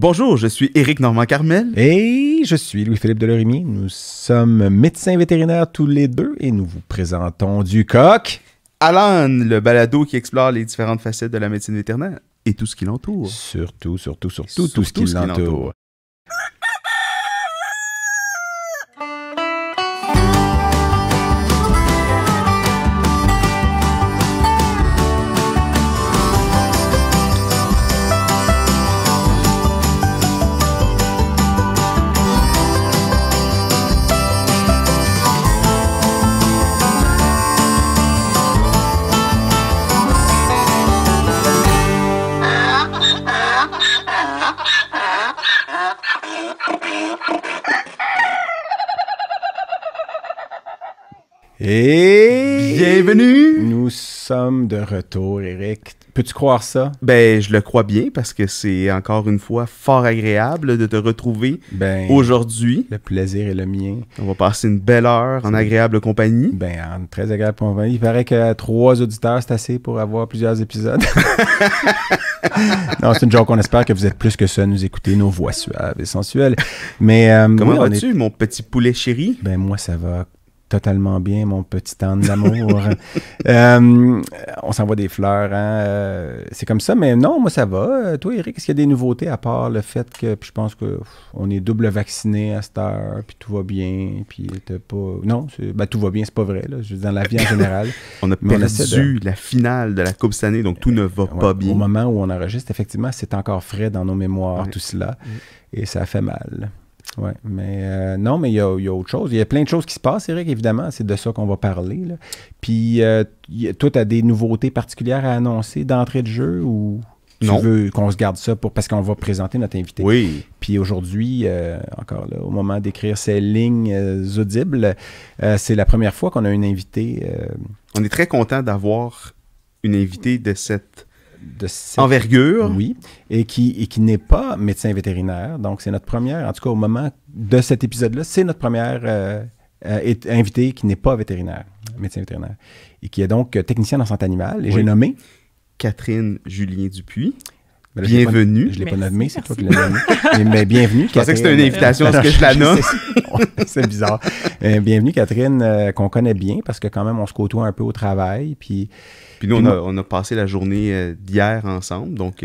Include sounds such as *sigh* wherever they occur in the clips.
Bonjour, je suis Éric Normand Carmel. Et je suis Louis-Philippe Delorimier. Nous sommes médecins vétérinaires tous les deux et nous vous présentons du coq. Alan, le balado qui explore les différentes facettes de la médecine vétérinaire et tout ce qui l'entoure. surtout, surtout, surtout, tout ce qui l'entoure. Et bienvenue. Nous sommes de retour, Eric. Peux-tu croire ça Ben, je le crois bien parce que c'est encore une fois fort agréable de te retrouver ben, aujourd'hui. Le plaisir est le mien. On va passer une belle heure en agréable compagnie. Ben, en très agréable compagnie. Il paraît que trois auditeurs c'est assez pour avoir plusieurs épisodes. *laughs* non, c'est une joke. On espère que vous êtes plus que ça, nous écouter nos voix suaves et sensuelles. Mais euh, comment vas-tu, mon petit poulet chéri Ben moi, ça va totalement bien, mon petit temps d'amour. *laughs* Euh, on s'envoie des fleurs, hein? Euh, c'est comme ça, mais non, moi ça va. Euh, toi, Eric, est-ce qu'il y a des nouveautés à part le fait que je pense qu'on est double vacciné à cette heure, puis tout va bien, puis pas. Non, ben, tout va bien, c'est pas vrai, là. dans la vie en *laughs* général. on a perdu la finale de la Coupe cette année, donc tout ne va pas bien. Au moment où on enregistre, effectivement, c'est encore frais dans nos mémoires, tout cela, et ça fait mal. Oui, mais euh, non, mais il y a, autre chose. Il y a plein de choses qui se passent, Eric, évidemment. C'est de ça qu'on va parler. Puis, euh, toi, tu as des nouveautés particulières à annoncer d'entrée de jeu ou tu veux qu'on se garde ça pour parce qu'on va présenter notre invité. Oui. Puis aujourd'hui, euh, encore là, au moment d'écrire ces lignes audibles, c'est la première fois qu'on a une invitée. On est très content d'avoir une invitée de cette de envergure. Oui, et qui, et qui n'est pas médecin vétérinaire. Donc, c'est notre première, en tout cas au moment de cet épisode-là, c'est notre première euh, euh, invitée qui n'est pas vétérinaire, médecin vétérinaire, et qui est donc euh, technicienne en santé animale. Et j'ai nommé. Catherine Julien Dupuis bienvenue. Je l'ai pas nommé, c'est toi qui l'as nommé. mais, bienvenue, Catherine. Je pensais que c'était une invitation à que je la nomme. c'est bizarre. *laughs* Euh, bienvenue, Catherine, euh, qu'on connaît bien parce que quand même, on se côtoie un peu au travail. Puis, puis nous, on, a, passé la journée euh, d'hier ensemble. Donc,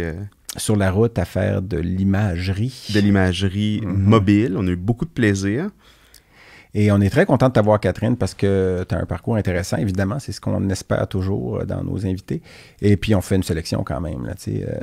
Sur la route à faire de l'imagerie. De l'imagerie mm-hmm. mobile. On a eu beaucoup de plaisir. Et on est très content de t'avoir, Catherine, parce que tu as un parcours intéressant, évidemment. C'est ce qu'on espère toujours euh, dans nos invités. Et puis, on fait une sélection quand même, là, tu sais. Euh. *laughs*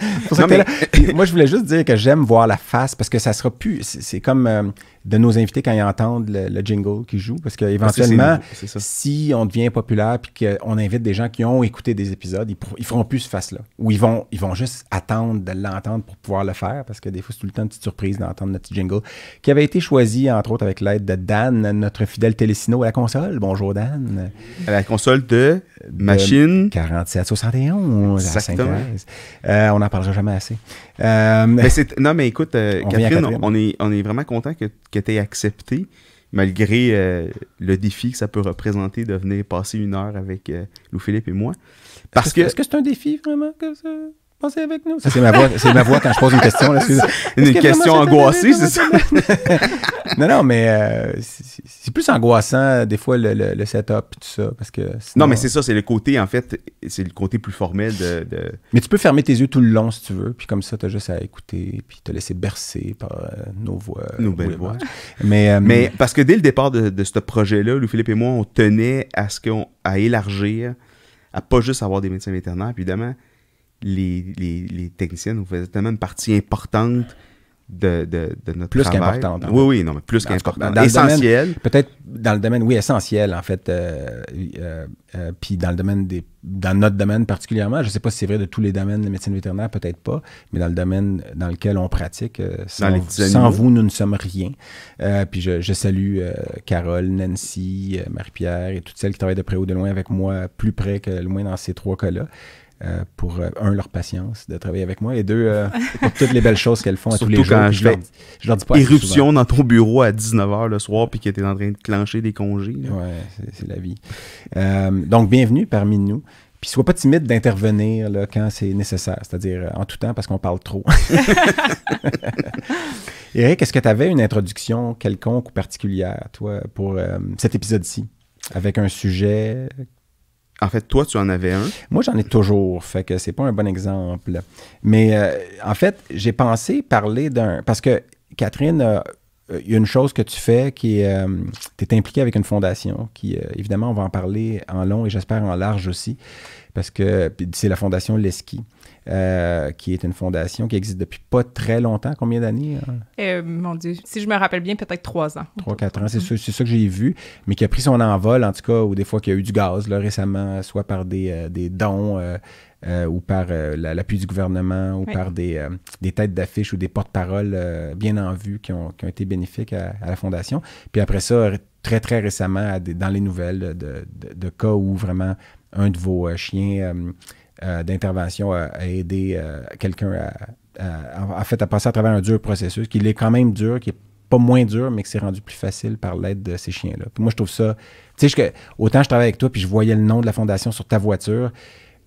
*laughs* moi, je voulais juste dire que j'aime voir la face parce que ça sera plus. C'est comme. Euh, de nos invités quand ils entendent le, jingle qui joue. Parce qu'éventuellement, si on devient populaire puis qu'on invite des gens qui ont écouté des épisodes, ils, feront plus ce face-là. Ou ils vont, ils vont juste attendre de l'entendre pour pouvoir le faire. Parce que des fois, c'est tout le temps une petite surprise d'entendre notre petit jingle qui avait été choisi, entre autres, avec l'aide de Dan, notre fidèle télésino à la console. Bonjour, Dan. À la console de, machine 4771 Exactement. Euh, on n'en parlera jamais assez. Euh, ben, non, mais écoute, euh, Catherine, on est, on est vraiment content que qui était accepté, malgré euh, le défi que ça peut représenter de venir passer une heure avec euh, Lou Philippe et moi. Parce que, Est-ce que c'est un défi vraiment comme ça? pensez avec nous. c'est ma voix, c'est ma voix quand je pose une question. *laughs* une question angoissée, c'est ça? *laughs* non, non, mais euh, c'est plus angoissant, des fois, le, le, setup tout ça. Parce que Non, mais c'est ça, c'est le côté, en fait, c'est le côté plus formel de, Mais tu peux fermer tes yeux tout le long si tu veux, puis comme ça, t'as juste à écouter, puis te laisser bercer par euh, nos voix. Euh, nos voix. Mais, mais parce que dès le départ de, de ce projet-là, Louis-Philippe et moi, on tenait à ce qu'on à élargir, à pas juste avoir des médecins vétérinaires, évidemment les, les, les techniciens vous faites tellement une partie importante de, de, de notre plus travail. qu'importante. Oui, oui, non, mais plus qu'importante. Essentiel. Peut-être dans le domaine, oui, essentiel, en fait. Euh, euh, euh, puis dans le domaine des. Dans notre domaine particulièrement, je ne sais pas si c'est vrai de tous les domaines de médecine vétérinaire, peut-être pas, mais dans le domaine dans lequel on pratique, sans, vous, nous ne sommes rien. puis je, je salue Carole, Nancy, Marie-Pierre et toutes celles qui travaillent de près ou de loin avec moi, plus près que loin dans ces trois cas-là. Euh, pour, euh, un, leur patience de travailler avec moi, et deux, euh, *laughs* pour toutes les belles choses qu'elles font à tous les jours. Quand je, leur, dis pas Éruption dans ton bureau à 19h le soir, puis que tu en train de clencher des congés. Ouais, c'est la vie. donc, bienvenue parmi nous. Puis sois pas timide d'intervenir quand c'est nécessaire, c'est-à-dire en tout temps parce qu'on parle trop. *laughs* *laughs* Eric, est-ce que tu avais une introduction quelconque ou particulière, toi, pour cet épisode-ci, avec un sujet en fait, toi, tu en avais un. Moi, j'en ai toujours, fait que c'est pas un bon exemple. Mais euh, en fait, j'ai pensé parler d'un... Parce que Catherine, euh, il y a une chose que tu fais qui est... Euh, tu es impliqué avec une fondation qui, évidemment, on va en parler en long et j'espère en large aussi, parce que c'est la fondation Leski. Euh, qui est une fondation qui existe depuis pas très longtemps. Combien d'années? Hein? Euh, mon Dieu, si je me rappelle bien, peut-être trois ans. Trois, quatre ans, mhm. c'est ça, que j'ai vu, mais qui a pris son envol, en tout cas, ou des fois qu'il a eu du gaz là, récemment, soit par des, euh, dons. ou par l'appui du gouvernement ou par des, têtes d'affiches ou des porte-paroles bien en vue qui ont, été bénéfiques à, la Fondation. Puis après ça, très, très récemment, dans les nouvelles de, cas où vraiment un de vos chiens euh, d'intervention à, aider euh, quelqu'un à, fait, à passer à travers un dur processus, qui est quand même dur, qui n'est pas moins dur, mais qui s'est rendu plus facile par l'aide de ces chiens-là. moi, je trouve ça. Tu sais, autant je travaille avec toi, puis je voyais le nom de la fondation sur ta voiture.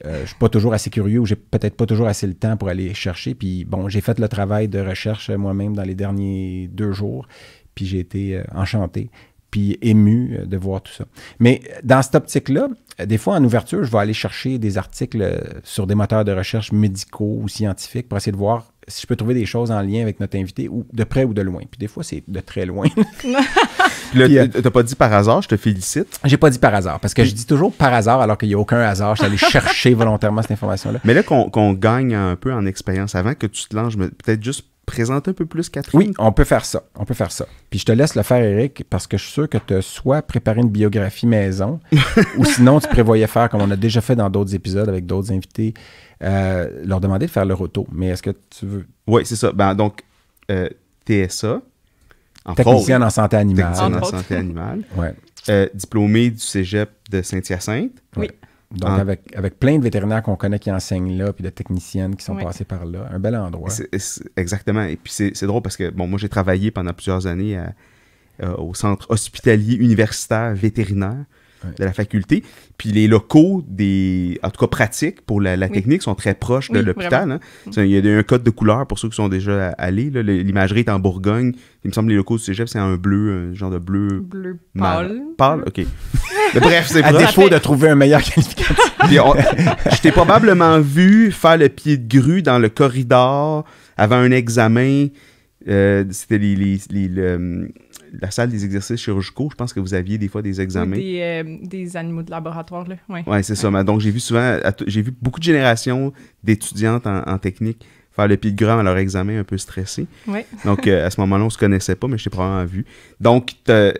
je euh, je suis pas toujours assez curieux ou j'ai peut-être pas toujours assez le temps pour aller chercher. Puis bon, j'ai fait le travail de recherche moi-même dans les derniers deux jours, puis j'ai été enchanté puis ému euh, de voir tout ça. Mais dans cette optique-là, euh, des fois, en ouverture, je vais aller chercher des articles euh, sur des moteurs de recherche médicaux ou scientifiques pour essayer de voir si je peux trouver des choses en lien avec notre invité, ou de près ou de loin. Puis des fois, c'est de très loin. *laughs* t'as pas dit par hasard, je te félicite. J'ai pas dit par hasard, parce que je dis toujours par hasard alors qu'il n'y a aucun hasard. Je *laughs* chercher volontairement cette information-là. Mais là, qu'on gagne un peu en expérience, avant que tu te lances, peut-être juste présente un peu plus, Catherine? Oui, on peut faire ça. On peut faire ça. Puis je te laisse le faire, Eric, parce que je suis sûr que tu as soit préparé une biographie maison, *laughs* ou sinon tu prévoyais faire, comme on a déjà fait dans d'autres épisodes avec d'autres invités, euh, leur demander de faire leur auto. Mais est-ce que tu veux. Oui, c'est ça. Ben, donc, euh, TSA. En technicienne en santé animale. Technicienne en, santé animale. Ouais. Euh, du cégep de Saint-Hyacinthe. Oui. Donc, ah. avec, plein de vétérinaires qu'on connaît qui enseignent là, puis de techniciennes qui sont passées par là. Un bel endroit. exactement. Et puis, c'est drôle parce que, bon, moi, j'ai travaillé pendant plusieurs années euh, au centre hospitalier universitaire vétérinaire de la faculté. Puis les locaux, des, en tout cas pratiques pour la, technique, sont très proches de l'hôpital. Hein. Il y a un code de couleur pour ceux qui sont déjà allés. L'imagerie est en Bourgogne. Il me semble que les locaux du cégep, c'est un bleu, un genre de bleu. Bleu pâle. Pâle, ok. Bref, c'est À défaut de trouver un meilleur *laughs* qualificatif. je t'ai probablement vu faire le pied de grue dans le corridor avant un examen. Euh, c'était les la salle des exercices chirurgicaux, je pense que vous aviez des fois des examens. Euh, des, animaux de laboratoire, là. Oui, c'est ça. Donc, j'ai vu souvent, j'ai vu beaucoup de générations d'étudiantes en, technique faire le pied de grand à leur examen un peu stressé. Oui. Donc, euh, à ce moment-là, on se connaissait pas, mais je t'ai probablement vu. Donc,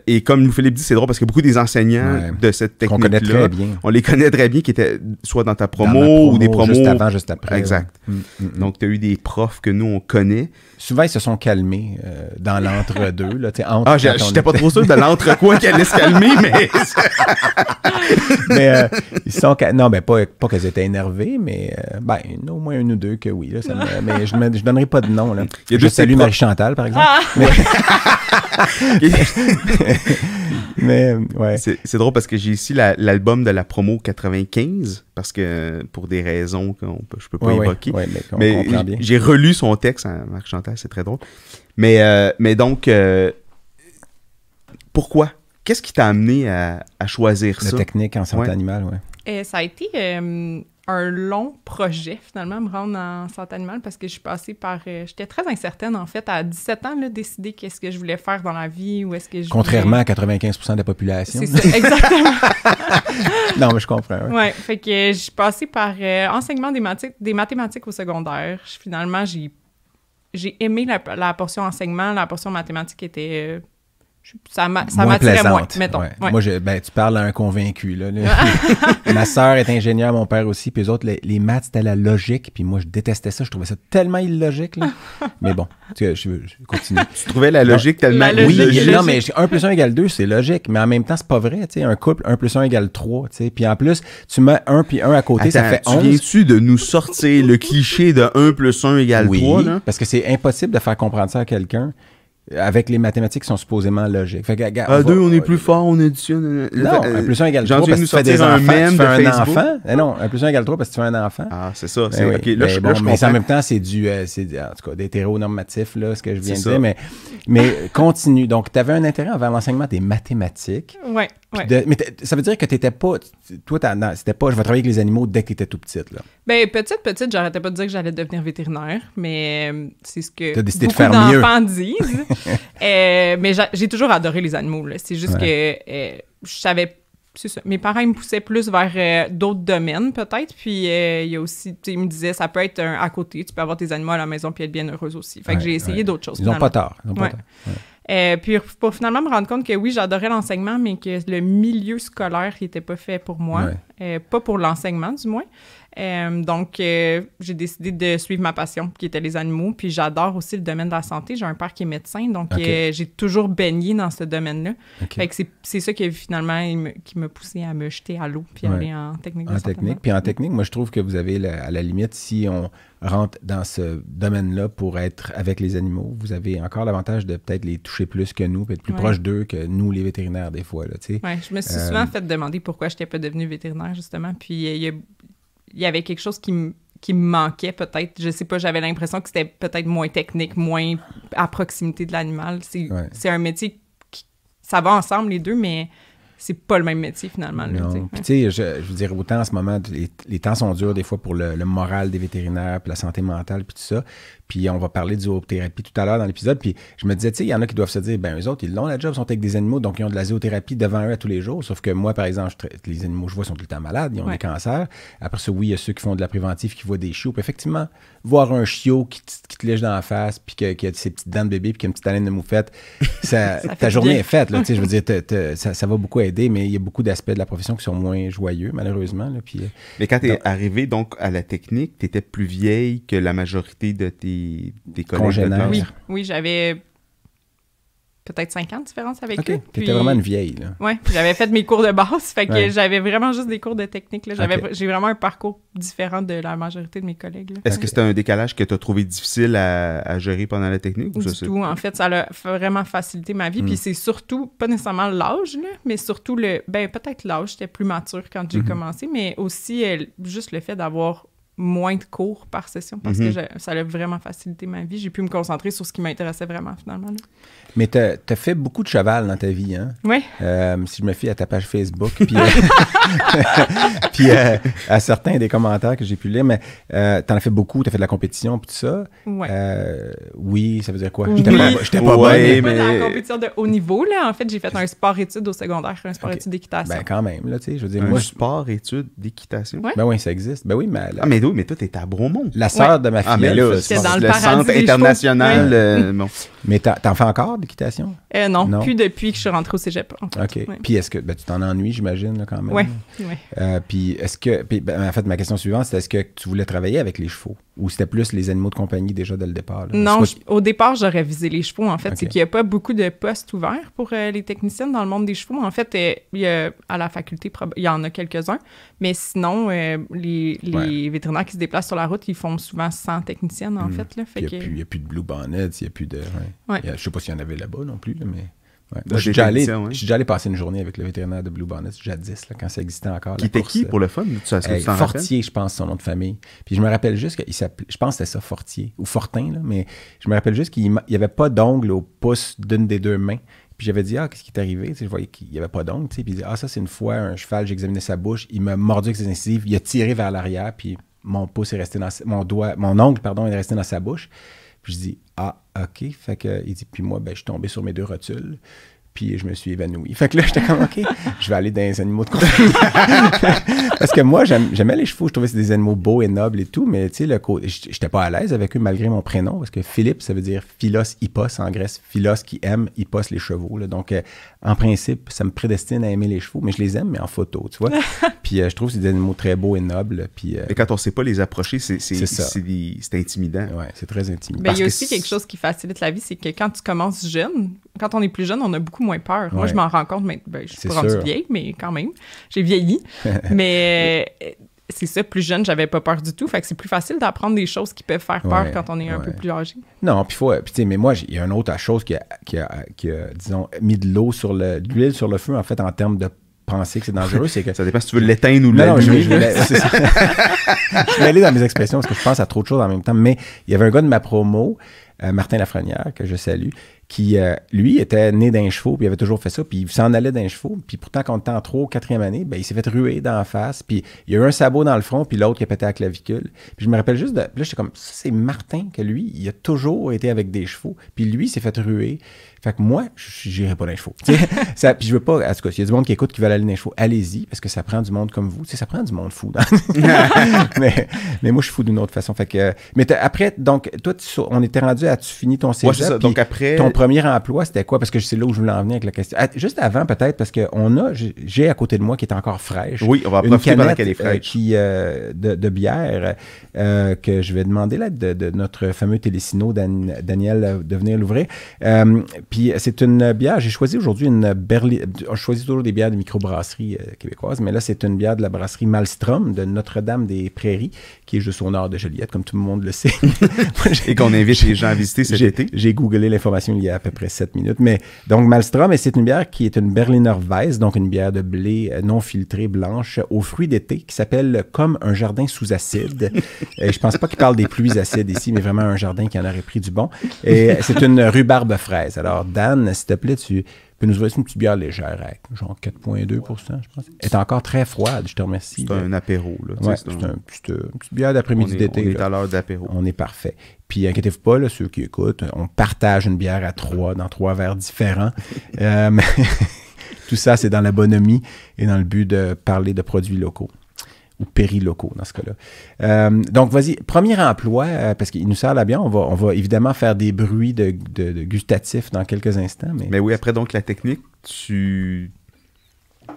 et comme nous Philippe dit, c'est drôle parce que beaucoup des enseignants de cette technique-là, on, connaît très bien. on les connaît très bien, qui étaient soit dans ta promo, ou des promos. Juste avant, juste après. Exact. Mm, mm, mm. Donc, tu as eu des profs que nous, on connaît souvent, ils se sont calmés euh, dans l'entre-deux. Là, entre ah, j'étais pas trop sûr de l'entre-quoi qu'elle allait se calmer, mais. *laughs* mais euh, ils sont. Non, ben, pas, pas qu'elles étaient énervées, mais euh, ben, au moins une ou deux que oui. *laughs* Mais je ne donnerai pas de nom. Là. Il y a je salue Marie-Chantal, par exemple. Ah. *laughs* Mais... ouais. C'est drôle parce que j'ai ici l'album de la promo 95 parce que pour des raisons que je peux pas évoquer. mais, j'ai relu son texte, hein, Marc Chantal, c'est très drôle. Mais, euh, mais donc, euh, pourquoi? Qu'est-ce qui t'a amené à, choisir la ça? La technique en santé animale, oui. Euh, ça a été un long projet, finalement, me rendre en santé animale parce que je suis passée par. Euh, j'étais très incertaine, en fait, à 17 ans, de décider qu'est-ce que je voulais faire dans la vie, ou est-ce que je. Contrairement à 95 de la population. C'est exactement. *laughs* non, mais je comprends. Oui, ouais, fait que je suis passée par euh, enseignement des, des mathématiques au secondaire. finalement, j'ai j'ai aimé la, la, portion enseignement, la portion mathématique était euh, ça m'attirait moins, mettons. Moi, je, ben, tu parles à un convaincu. Là, *laughs* Ma sœur est ingénieure, mon père aussi, puis les autres, les, maths, c'était la logique, puis moi, je détestais ça, je trouvais ça tellement illogique. *laughs* mais bon, tu, je, je, continue. tu trouvais la logique tellement la Oui, non, mais 1 plus 1 égale 2, c'est logique, mais en même temps, c'est pas vrai. un couple, 1 plus 1 égale 3. puis en plus, tu mets 1 puis 1 à côté, ça fait tu 11. Viens-tu de nous sortir le cliché de 1 plus 1 égale 3? Là? parce que c'est impossible de faire comprendre ça à quelqu'un avec les mathématiques qui sont supposément logiques. Fait que, à deux, on est plus euh, fort, on additionne. Euh, non, euh, un plus un égale trois parce que tu fais des un tu fais un enfant. non, un plus un égale trois parce que tu fais un enfant. Ah, c'est ça. C'est, ben là, ben je, bon, mais en même temps, c'est du, c'est, en tout cas, d'hétéronormatif, là, ce que je viens de dire. Mais, continue. Donc, tu avais un intérêt envers l'enseignement des mathématiques. Oui. Ouais. mais ça veut dire que tu n'étais pas. Toi, tu c'était pas je vais travailler avec les animaux dès que tu étais tout petite. Là. Ben, petite, petite, j'arrêtais pas de dire que j'allais devenir vétérinaire, mais c'est ce que. Tu as décidé de faire mieux. *laughs* *laughs* Euh, mais j'ai toujours adoré les animaux. C'est juste que euh, je savais c'est ça. Mes parents me poussaient plus vers euh, d'autres domaines, peut-être. Puis il y a aussi, ils me disaient, ça peut être à côté, tu peux avoir tes animaux à la maison puis être bien heureuse aussi. Fait que j'ai essayé d'autres choses. Ils n'ont pas tard. Ils pas puis pour finalement me rendre compte que oui, j'adorais l'enseignement, mais que le milieu scolaire n'était pas fait pour moi. pas pour l'enseignement, du moins. Euh, donc, euh, j'ai décidé de suivre ma passion, qui était les animaux. Puis j'adore aussi le domaine de la santé. J'ai un père qui est médecin, donc euh, j'ai toujours baigné dans ce domaine-là. Fait c'est ça qui finalement qui m'a poussé à me jeter à l'eau puis aller en technique. en technique. Puis en technique, moi, je trouve que vous avez, à la limite, si on rentre dans ce domaine-là pour être avec les animaux, vous avez encore l'avantage de peut-être les toucher plus que nous, être plus proche d'eux que nous, les vétérinaires, des fois. Là, je me suis souvent fait demander pourquoi je n'étais pas devenue vétérinaire, justement. Puis il y a il y avait quelque chose qui me qui me manquait peut-être. Je sais pas, j'avais l'impression que c'était peut-être moins technique, moins à proximité de l'animal. C'est un métier qui. Ça va ensemble les deux, mais c'est pas le même métier finalement. non. Puis tu sais, je, je, veux dire, autant en ce moment, les, temps sont durs des fois pour le moral des vétérinaires, puis la santé mentale, puis tout ça. Puis on va parler du zoothérapie tout à l'heure dans l'épisode. Puis je me disais, tu sais, il y en a qui doivent se dire, ben eux autres, ils l'ont la job, sont avec des animaux, donc ils ont de la zoothérapie devant eux à tous les jours. Sauf que moi, par exemple, je les animaux que je vois sont tout le temps malades, ils ont des cancers. Après ça, oui, il y a ceux qui font de la préventive, qui voient des chiots. Puis effectivement, voir un chiot qui, te lèche dans la face, puis que, qui a ses petites dents de bébé, puis qui a une petite haleine de moufette, *laughs* ça, ta journée est faite. je veux *laughs* dire, ça, va beaucoup aider, mais il y a beaucoup d'aspects de la profession qui sont moins joyeux, malheureusement. puis, euh, mais quand tu es arrivé donc, à la technique, tu étais plus vieille que la majorité de tes des, collègues de Oui, oui j'avais peut-être 50 différences avec eux. tu étais vraiment une vieille, là. Oui, j'avais fait mes cours de base, fait que j'avais vraiment juste des cours de technique. J'avais, J'ai vraiment un parcours différent de la majorité de mes collègues. Est-ce que c'était un décalage que tu as trouvé difficile à, gérer pendant la technique? Ou du tout, en fait, ça a vraiment facilité ma vie. Hmm. Puis c'est surtout, pas nécessairement l'âge, mais surtout le... Ben, peut-être l'âge, j'étais plus mature quand j'ai mhm. commencé, mais aussi euh, juste le fait d'avoir moins de cours par session parce que mhm. ça a vraiment facilité ma vie. J'ai pu me concentrer sur ce qui m'intéressait vraiment finalement. Mais tu as, fait beaucoup de cheval dans ta vie, hein? Oui. Euh, si je me fie à ta page Facebook, puis, euh, *laughs* euh, à certains des commentaires que j'ai pu lire, mais tu en as fait beaucoup, tu as fait de la compétition, puis tout ça. Oui. oui, ça veut dire quoi? J'étais pas, j'étais pas Mais... Pas dans la compétition de haut niveau, là. En fait, j'ai fait un sport-études au secondaire, un sport-études d'équitation. Ben quand même, là, tu je veux dire... Un sport-études d'équitation? Ben oui, ça existe. Ben oui, mais... Là, ah, mais mais toi, es à Bromont. La sœur de ma ah, fille. mais c'est dans le, le centre international. Euh, bon. Mais t'en fais encore d'équitation? Euh, non, plus depuis que je suis rentrée au cégep. OK. Puis est-ce que ben, tu t'en ennuies, j'imagine, quand même? Oui. Ouais. Euh, puis est-ce que. Ben, en fait, ma question suivante, c'est est-ce que tu voulais travailler avec les chevaux? ou c'était plus les animaux de compagnie déjà dès le départ? Non, au départ, j'aurais visé les chevaux, en fait. C'est qu'il n'y a pas beaucoup de postes ouverts pour euh, les techniciennes dans le monde des chevaux. En fait, euh, à la faculté, il y en a quelques-uns, mais sinon, euh, les, vétérinaires qui se déplacent sur la route, ils font souvent sans techniciennes, en hmm. fait. Là, il n'y a, plus de Blue Bonnet, il n'y a plus de... je ne sais pas s'il y en avait là-bas non plus, mais... Ouais. je suis déjà, allé, passer une journée avec le vétérinaire de Blue Bonnet jadis, quand ça existait encore. Qui était qui pour le fun Fortier, je pense, son nom de famille. Puis je me rappelle juste qu'il s'appelait, je pense que c'était ça, Fortier, ou Fortin, là, mais je me rappelle juste qu'il n'y avait pas d'ongle au pouce d'une des deux mains. Puis j'avais dit, ah, qu'est-ce qui est arrivé? je voyais qu'il n'y avait pas d'ongle. puis il dit, ah, ça, c'est une fois, un cheval, j'examinais sa bouche, il m'a mordu avec ses incisives, il a tiré vers l'arrière, puis mon pouce est resté dans mon doigt, mon ongle, pardon, est resté dans sa bouche. Puis je dis, ah, OK. Fait que, il dit, puis moi, ben, je suis tombé sur mes deux rotules puis je me suis évanoui. Fait que là, j'étais comme, OK, je vais aller dans les animaux de compagnie. *laughs* Parce que moi, j'aimais les chevaux. Je trouvais que c'était des animaux beaux et nobles et tout, mais tu sais, le n'étais j'étais pas à l'aise avec eux malgré mon prénom. Parce que Philippe, ça veut dire philos hippos en Grèce. Philos qui aime, hippos les chevaux. Donc, euh, en principe, ça me prédestine à aimer les chevaux, mais je les aime, mais en photo, tu vois. *laughs* puis euh, je trouve que c'est des animaux très beaux et nobles. Puis, euh, mais quand on sait pas les approcher, c'est intimidant. Ouais, c'est très intimidant. Mais il y a aussi quelque chose qui facilite la vie, c'est que quand tu commences jeune, quand on est plus jeune, on a beaucoup moins peur. Moi, je m'en rends compte, mais ben, je suis pas rendue vieille, mais quand même, j'ai vieilli. *laughs* mais euh, c'est ça, plus jeune, j'avais pas peur du tout. Fait que c'est plus facile d'apprendre des choses qui peuvent faire peur quand on est un peu plus âgé. Non, puis faut. Euh, puis mais moi, il y a une autre chose qui a, disons, mis de l'eau sur le. l'huile sur le feu, en fait, en termes de penser que c'est dangereux, c'est que... *laughs* Ça dépend si tu veux l'éteindre ou l'allumer. Je, vais aller *laughs* dans mes expressions parce que je pense à trop de choses en même temps. Mais il y avait un gars de ma promo, euh, Martin Lafrenière, que je salue, qui, euh, lui, était né d'un chevaux, puis il avait toujours fait ça, puis il s'en allait d'un chevaux, puis pourtant, quand on était en quatrième année, ben, il s'est fait ruer la face, puis il y a eu un sabot dans le front, puis l'autre qui a pété la clavicule. Puis je me rappelle juste, de, là, j'étais comme, ça, c'est Martin, que lui, il a toujours été avec des chevaux, puis lui, il s'est fait ruer, fait que moi, j'irai pas dans les chevaux. *laughs* ça, puis je veux pas, en tout cas, s'il y a du monde qui écoute qui veut aller dans les chevaux, allez-y, parce que ça prend du monde comme vous. T'sais, ça prend du monde fou. *laughs* *laughs* mais, mais, moi, je suis fou d'une autre façon. Fait que, mais après, donc, toi, on était rendu à tu finis ton cégep. Ouais, Donc après. Ton premier emploi, c'était quoi? Parce que c'est là où je voulais en venir avec la question. Ah, juste avant, peut-être, parce qu'on a, j'ai à côté de moi qui est encore fraîche. Oui, on va une canette, qu'elle est fraîche. Euh, qui, euh, de, de, bière euh, que je vais demander l'aide de, notre fameux Télésino, Daniel, de venir l'ouvrir puis euh, c'est une bière, j'ai choisi aujourd'hui une Berlin. Euh, je choisis toujours des bières de microbrasserie euh, québécoise, mais là, c'est une bière de la brasserie Malstrom de Notre-Dame-des-Prairies, qui est juste au nord de Joliette, comme tout le monde le sait. *laughs* et qu'on invite les gens à visiter cet été. J'ai googlé l'information il y a à peu près 7 minutes. Mais donc, Malstrom, et c'est une bière qui est une Berliner Weiss, donc une bière de blé euh, non filtrée, blanche, aux fruits d'été, qui s'appelle Comme un jardin sous acide. et je pense pas qu'il parle des pluies acides ici, mais vraiment un jardin qui en aurait pris du bon. Et c'est une rhubarbe fraise. Alors, Dan, s'il te plaît, tu peux nous ouvrir une petite bière légère, genre 4,2 je pense. Elle est encore très froide, je te remercie. C'est un apéro. Là, c'est euh, une petite bière d'après-midi d'été. On est, à l'heure d'apéro. On est parfait. Puis inquiétez-vous pas, ceux qui écoutent, on partage une bière à trois, dans trois verres différents. *laughs* Euh, *laughs* tout ça, c'est dans la bonhomie et dans le but de parler de produits locaux ou périlocaux dans ce cas-là. Euh, donc, vas-y, premier emploi, euh, parce qu'il nous sert là bien, on va, évidemment faire des bruits de, gustatifs dans quelques instants. Mais... mais oui, après donc la technique, tu...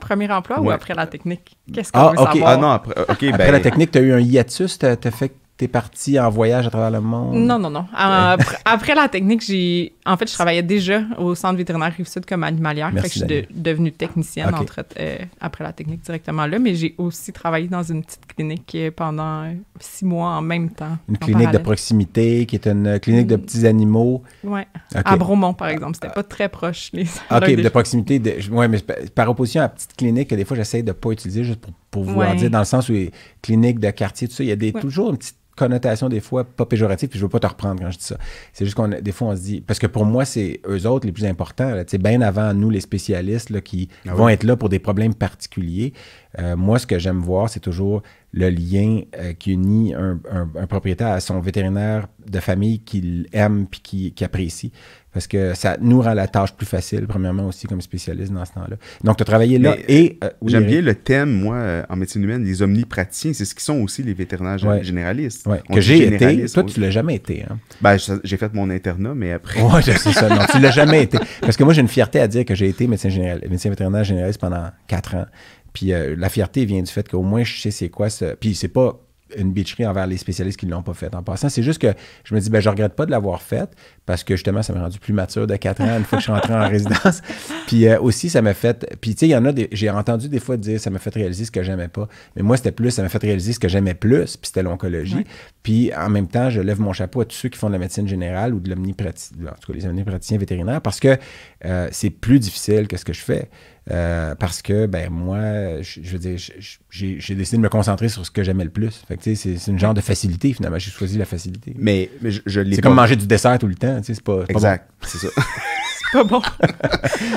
Premier emploi ou après la technique? Qu'est-ce qu'on ah, veut savoir? Ah non, après, la ben- technique, tu as eu un hiatus, tu as, fait t'es parti en voyage à travers le monde? Non, non, non. Euh, après, la technique, j'ai. En fait, je travaillais déjà au centre vétérinaire Rive-Sud comme animalière. Merci, je suis devenue technicienne euh, après la technique directement là, mais j'ai aussi travaillé dans une petite clinique euh, pendant six mois en même temps. Une clinique de proximité qui est une clinique de mm. petits animaux. Oui. À Bromont, par exemple. C'était pas très proche. OK, *laughs* de proximité. De... Oui, mais par opposition à la petite clinique, que des fois, j'essaie de pas utiliser juste pour, vous dire, dans le sens où les cliniques de quartier, tout ça, il y a des, toujours une petite connotation des fois pas péjorative, puis je veux pas te reprendre quand je dis ça. C'est juste qu'on des fois on se dit parce que pour moi c'est eux autres les plus importants, C'est bien avant nous les spécialistes qui ah vont être là pour des problèmes particuliers. Euh, moi ce que j'aime voir c'est toujours le lien euh, qui unit un, propriétaire à son vétérinaire de famille qu'il aime puis qui, apprécie. Parce que ça nous rend la tâche plus facile, premièrement aussi comme spécialiste dans ce temps-là. Donc, tu as travaillé là et. Euh, j'aime bien le thème, moi, en médecine humaine, les omnipraticiens, c'est ce qui sont aussi les vétérinaires généralistes que j'ai été. Toi, tu l'as jamais été. Hein? Ben, j'ai fait mon internat, mais après. Oui, sais ça. Non, tu l'as jamais été. *laughs* Parce que moi, j'ai une fierté à dire que j'ai été médecin, général, médecin vétérinaire généraliste pendant quatre ans. Puis euh, la fierté vient du fait qu'au moins, je sais c'est quoi ça. Puis c'est pas une bitcherie envers les spécialistes qui ne l'ont pas fait en passant. C'est juste que je me dis, ben, je regrette pas de l'avoir faite parce que justement, ça m'a rendu plus mature de 4 ans une fois que je suis rentré en *laughs* résidence. Puis euh, aussi, ça m'a fait. Puis tu sais, il y en a des. J'ai entendu des fois dire, ça m'a fait réaliser ce que j'aimais pas. Mais moi, c'était plus, ça m'a fait réaliser ce que j'aimais plus, puis c'était l'oncologie. Puis en même temps, je lève mon chapeau à tous ceux qui font de la médecine générale ou de l'omnipraticien, en tout cas les omnipraticiens vétérinaires, parce que euh, c'est plus difficile que ce que je fais. Euh, parce que, ben, moi, je, veux dire, j'ai décidé de me concentrer sur ce que j'aimais le plus. Fait que, c'est une genre de facilité, finalement. J'ai choisi la facilité. Mais, mais je, je C'est comme manger du dessert tout le temps, c'est pas, Exact, c'est ça. *laughs* c'est pas bon.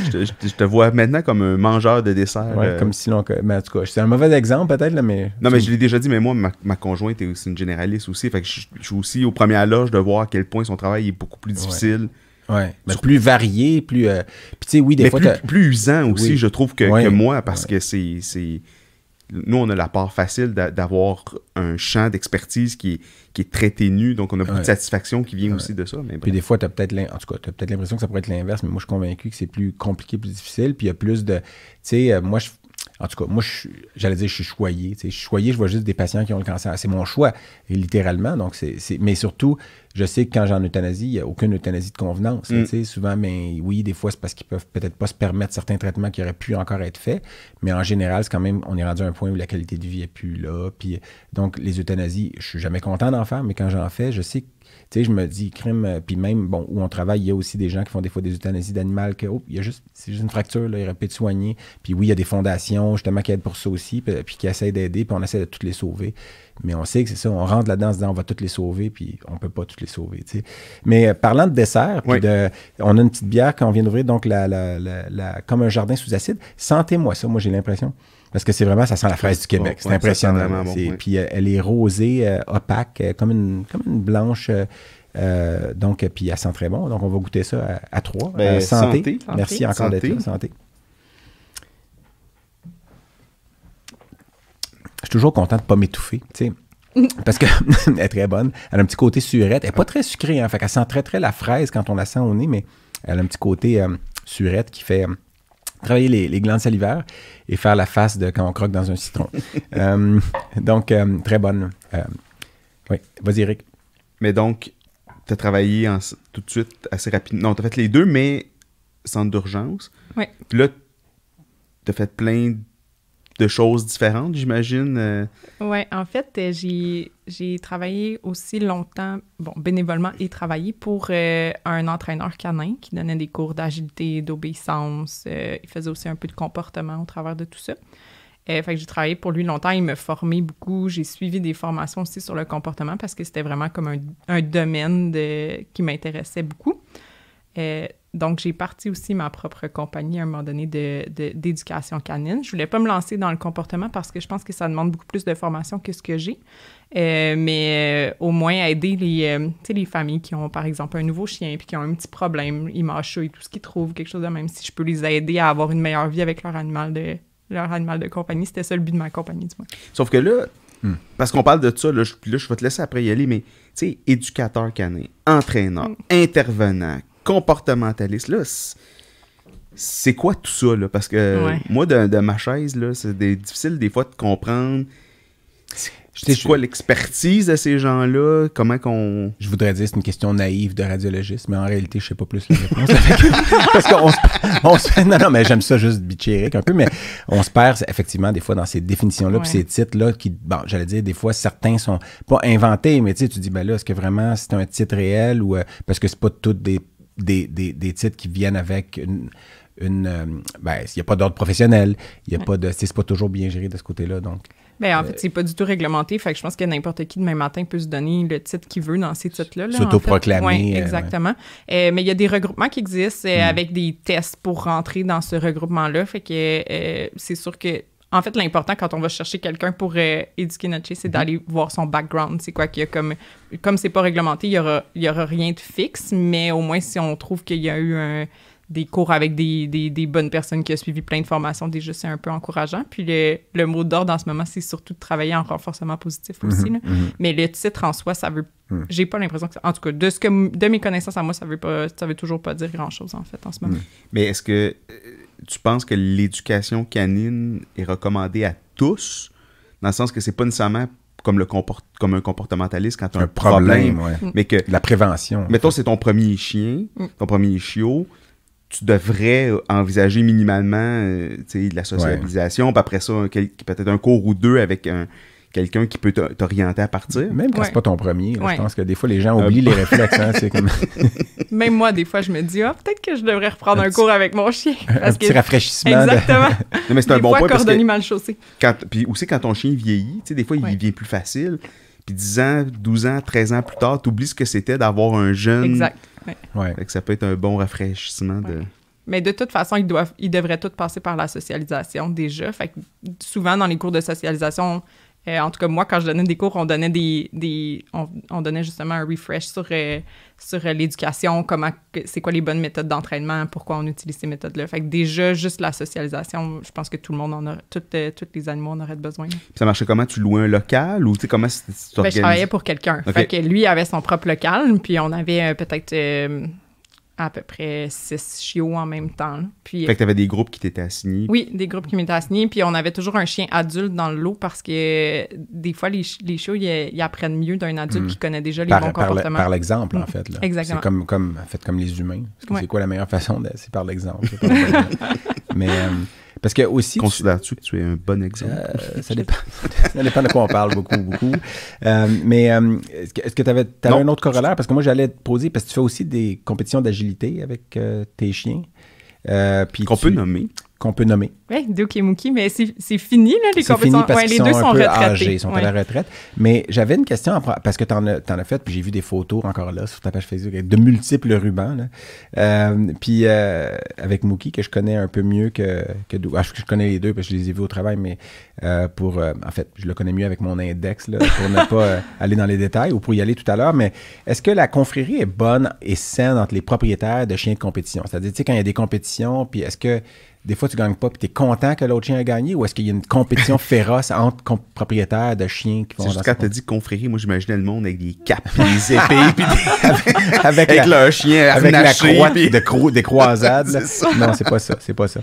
*laughs* je, te vois maintenant comme un mangeur de dessert. Ouais, euh. comme si l'on. Mais en tout cas, c'est un mauvais exemple, peut-être, mais. Non, mais je l'ai déjà dit, mais moi, ma, conjointe est aussi une généraliste aussi. Fait je, suis aussi au premier alloge de voir à quel point son travail est beaucoup plus difficile. Ouais. plus varié, plus. Euh, tu sais, oui, des fois. Plus, usant aussi, je trouve, que, moi, parce que c'est. Nous, on a la part facile d'avoir un champ d'expertise qui est, qui est très ténu, donc on a beaucoup de satisfaction qui vient aussi de ça. puis des fois, tu peut-être peut l'impression que ça pourrait être l'inverse, mais moi, je suis convaincu que c'est plus compliqué, plus difficile, puis il y a plus de. Tu sais, euh, moi, je en tout cas, moi, j'allais dire, je suis choyé. Je suis choyé, je vois juste des patients qui ont le cancer. C'est mon choix, littéralement. Donc c'est, Mais surtout, je sais que quand j'ai en euthanasie, il n'y a aucune euthanasie de convenance. Mm. Souvent, mais ben, oui, des fois, c'est parce qu'ils peuvent peut-être pas se permettre certains traitements qui auraient pu encore être faits. Mais en général, c'est quand même, on est rendu à un point où la qualité de vie n'est plus là. donc, les euthanasies, je suis jamais content d'en faire, mais quand j'en fais, je sais que tu sais, je me dis, crime, euh, puis même, bon, où on travaille, il y a aussi des gens qui font des fois des euthanasies d'animal, que, oh, il y a juste, c'est juste une fracture, là, il aurait pu être soigné. Puis oui, il y a des fondations justement qui pour ça aussi, puis, qui essaye d'aider, puis on essaie de toutes les sauver. Mais on sait que c'est ça, on rentre là-dedans en on va toutes les sauver, puis on peut pas toutes les sauver. Mais euh, parlant de dessert, puis de, on a une petite bière qu'on vient d'ouvrir, donc la, comme un jardin sous acide. Sentez-moi ça, moi j'ai l'impression. Parce que c'est vraiment, ça sent la fraise du oh, Québec. c'est impressionnant. Puis euh, elle est rosée, euh, opaque, comme, une, blanche. donc, puis elle sent très bon. Donc, on va goûter ça à, trois. Ben, santé. Merci encore d'être là. Santé. suis toujours content de ne pas m'étouffer, tu *laughs* Parce que *laughs* est très bonne. Elle a un petit côté surette. Elle n'est pas très sucrée, hein. Fait Elle sent très, très la fraise quand on la sent au nez, mais elle a un petit côté euh, surette qui fait euh, travailler les, les, glandes salivaires et faire la face de quand on croque dans un citron. *laughs* Euh, donc, très bonne. oui, vas-y, Eric. Mais donc, tu as travaillé tout de suite assez rapidement. Non, tu as fait les deux, mais sans d'urgence. Oui. Puis là, tu fait plein de de choses différentes, j'imagine. Euh. Oui, en fait, euh, j'ai travaillé aussi longtemps, bon, bénévolement et travaillé pour euh, un entraîneur canin qui donnait des cours d'agilité, d'obéissance. il faisait aussi un peu de comportement au travers de tout ça. fait que j'ai travaillé pour lui longtemps, il me formait beaucoup. J'ai suivi des formations aussi sur le comportement parce que c'était vraiment comme un, domaine de, qui m'intéressait beaucoup. Euh, donc, j'ai parti aussi ma propre compagnie à un moment donné d'éducation de, d'éducation canine. Je voulais pas me lancer dans le comportement parce que je pense que ça demande beaucoup plus de formation que ce que j'ai. Euh, mais euh, au moins aider les, euh, les familles qui ont, par exemple, un nouveau chien puis qui ont un petit problème, ils mâchent et tout ce qu'ils trouvent, quelque chose de même, si je peux les aider à avoir une meilleure vie avec leur animal de, leur animal de compagnie. C'était ça le but de ma compagnie, du moins. Sauf que là, hmm. parce qu'on parle de ça, là je, je vais te laisser après y aller, mais tu sais, éducateur canin, entraîneur, hmm. intervenant, comportementaliste. Là, c'est quoi tout ça? Là? Parce que moi, de, ma chaise, c'est difficile des fois de comprendre. C'est quoi l'expertise de ces gens-là? Comment qu'on. Je voudrais dire c'est une question naïve de radiologiste, mais en réalité, je sais pas plus la réponse. *laughs* Parce qu'on se... On Non, non, mais j'aime ça juste bitcher un peu, mais on se perd effectivement des fois dans ces définitions-là, puis ces titres-là qui, bon, j'allais dire, des fois, certains sont pas inventés, mais tu sais, tu dis, ben là, est-ce que vraiment c'est un titre réel ou. Euh, parce que c'est pas toutes des des, des, des, titres qui viennent avec une. Euh, ben, il n'y a pas d'ordre professionnel, il y a pas de. C'est pas toujours bien géré de ce côté-là. Donc. Bien, en euh, fait, c'est pas du tout réglementé. Fait que je pense que n'importe qui demain matin peut se donner le titre qu'il veut dans ces titres-là. Euh, exactement. mais il y a des regroupements qui existent hmm. avec des tests pour rentrer dans ce regroupement-là. Fait que c'est sûr que en fait, l'important quand on va chercher quelqu'un pour euh, éduquer notre chien, c'est mhm. d'aller voir son background. C'est quoi qu'il y a comme. Comme c'est pas réglementé, il y aura, rien de fixe, mais au moins si on trouve qu'il y a eu des cours avec des, bonnes personnes qui ont suivi plein de formations, déjà, c'est un peu encourageant. Puis le, le mot d'ordre en ce moment, c'est surtout de travailler en renforcement positif mhm, aussi. Mhm. Mais le titre en soi, ça veut. J'ai pas l'impression que. en tout cas, de, ce que, de mes connaissances à moi, ça veut, veut toujours pas dire grand-chose, en fait, en ce moment. Mais est-ce que. Euh, tu penses que l'éducation canine est recommandée à tous, dans le sens que c'est pas nécessairement comme, le comme un comportementaliste quand tu as un, problème, mm. mais que la prévention. Mettons, c'est ton premier chien, mm. ton premier chiot, tu devrais envisager minimalement euh, sais, de la socialisation. après ça, peut-être un cours ou deux avec un, quelqu'un qui peut t'orienter à partir. Même quand ce c'est pas ton premier, je pense que des fois les gens oublient les ah, réflexes. Hein, *laughs* Même moi, des fois, je me dis, ah, peut-être que je devrais reprendre un, cours avec mon chien. *laughs* un petit rafraîchissement. Exactement. *laughs* mais c'est un bon point parce que Puis aussi, quand ton chien vieillit, des fois, il ouais. vient plus facile. Puis 10 ans, 12 ans, 13 ans plus tard, tu oublies ce que c'était d'avoir un jeune. Exact. Ouais. ça peut être un bon rafraîchissement de. Mais de toute façon, ils, doivent, ils devraient tous passer par la socialisation déjà. Fait que souvent, dans les cours de socialisation, euh, en tout cas, moi, quand je donnais des cours, on donnait des, des on, donnait justement un refresh sur, euh, sur euh, l'éducation, comment, c'est quoi les bonnes méthodes d'entraînement, pourquoi on utilise ces méthodes-là. Fait que déjà, juste la socialisation, je pense que tout le monde en a, tous toutes les animaux en auraient besoin. ça marchait comment? Tu louais un local ou tu comment tu ben, Je travaillais pour quelqu'un. Fait que lui avait son propre local, puis on avait peut-être à peu près six chiots en même temps. Puis, fait que t'avais des groupes qui t'étaient assignés. Oui, des groupes qui m'étaient assignés. Puis on avait toujours un chien adulte dans le lot parce que des fois, les, les chiots, ils, apprennent mieux d'un adulte hmm. qui connaît déjà les bons comportements. par l'exemple, en hmm. fait. Exactement. C'est comme, comme, fait, comme les humains. c'est quoi la meilleure *laughs* façon d'être, C'est par l'exemple. *laughs* mais... Euh, parce que aussi. Considères-tu que tu es un bon exemple? Euh, ça, dépend, *laughs* ça dépend de quoi on parle beaucoup, beaucoup. Euh, mais euh, est-ce que tu avais, un autre corollaire? Parce que moi, j'allais te poser, parce que tu fais aussi des compétitions d'agilité avec tes chiens. Qu'on peut nommer qu'on peut nommer. Oui, Duke et Mookie, mais c'est fini, là, les compétitions. Ouais, les deux sont un peu retraités. ils sont à la retraite. Mais j'avais une question, parce que tu en, as fait, puis j'ai vu des photos encore là sur ta page Facebook, de multiples rubans. Là. Euh, puis euh, avec Mookie, que je connais un peu mieux que, que Duke. Ah, je, connais les deux, parce que je les ai vus au travail, mais euh, pour. en fait, je le connais mieux avec mon index, là, pour ne pas *laughs* aller dans les détails ou pour y aller tout à l'heure. Mais est-ce que la confrérie est bonne et saine entre les propriétaires de chiens de compétition? C'est-à-dire, tu sais, quand il y a des compétitions, puis est-ce que des fois, tu ne gagnes pas, et tu es content que l'autre chien a gagné, ou est-ce qu'il y a une compétition *laughs* féroce entre propriétaires de chiens qui font juste Quand tu as dit confrérie, moi, j'imaginais le monde avec des capes, des épées, *laughs* avec, avec, chien avec la croix des croisades. *laughs* non, c'est pas ça, c'est pas ça.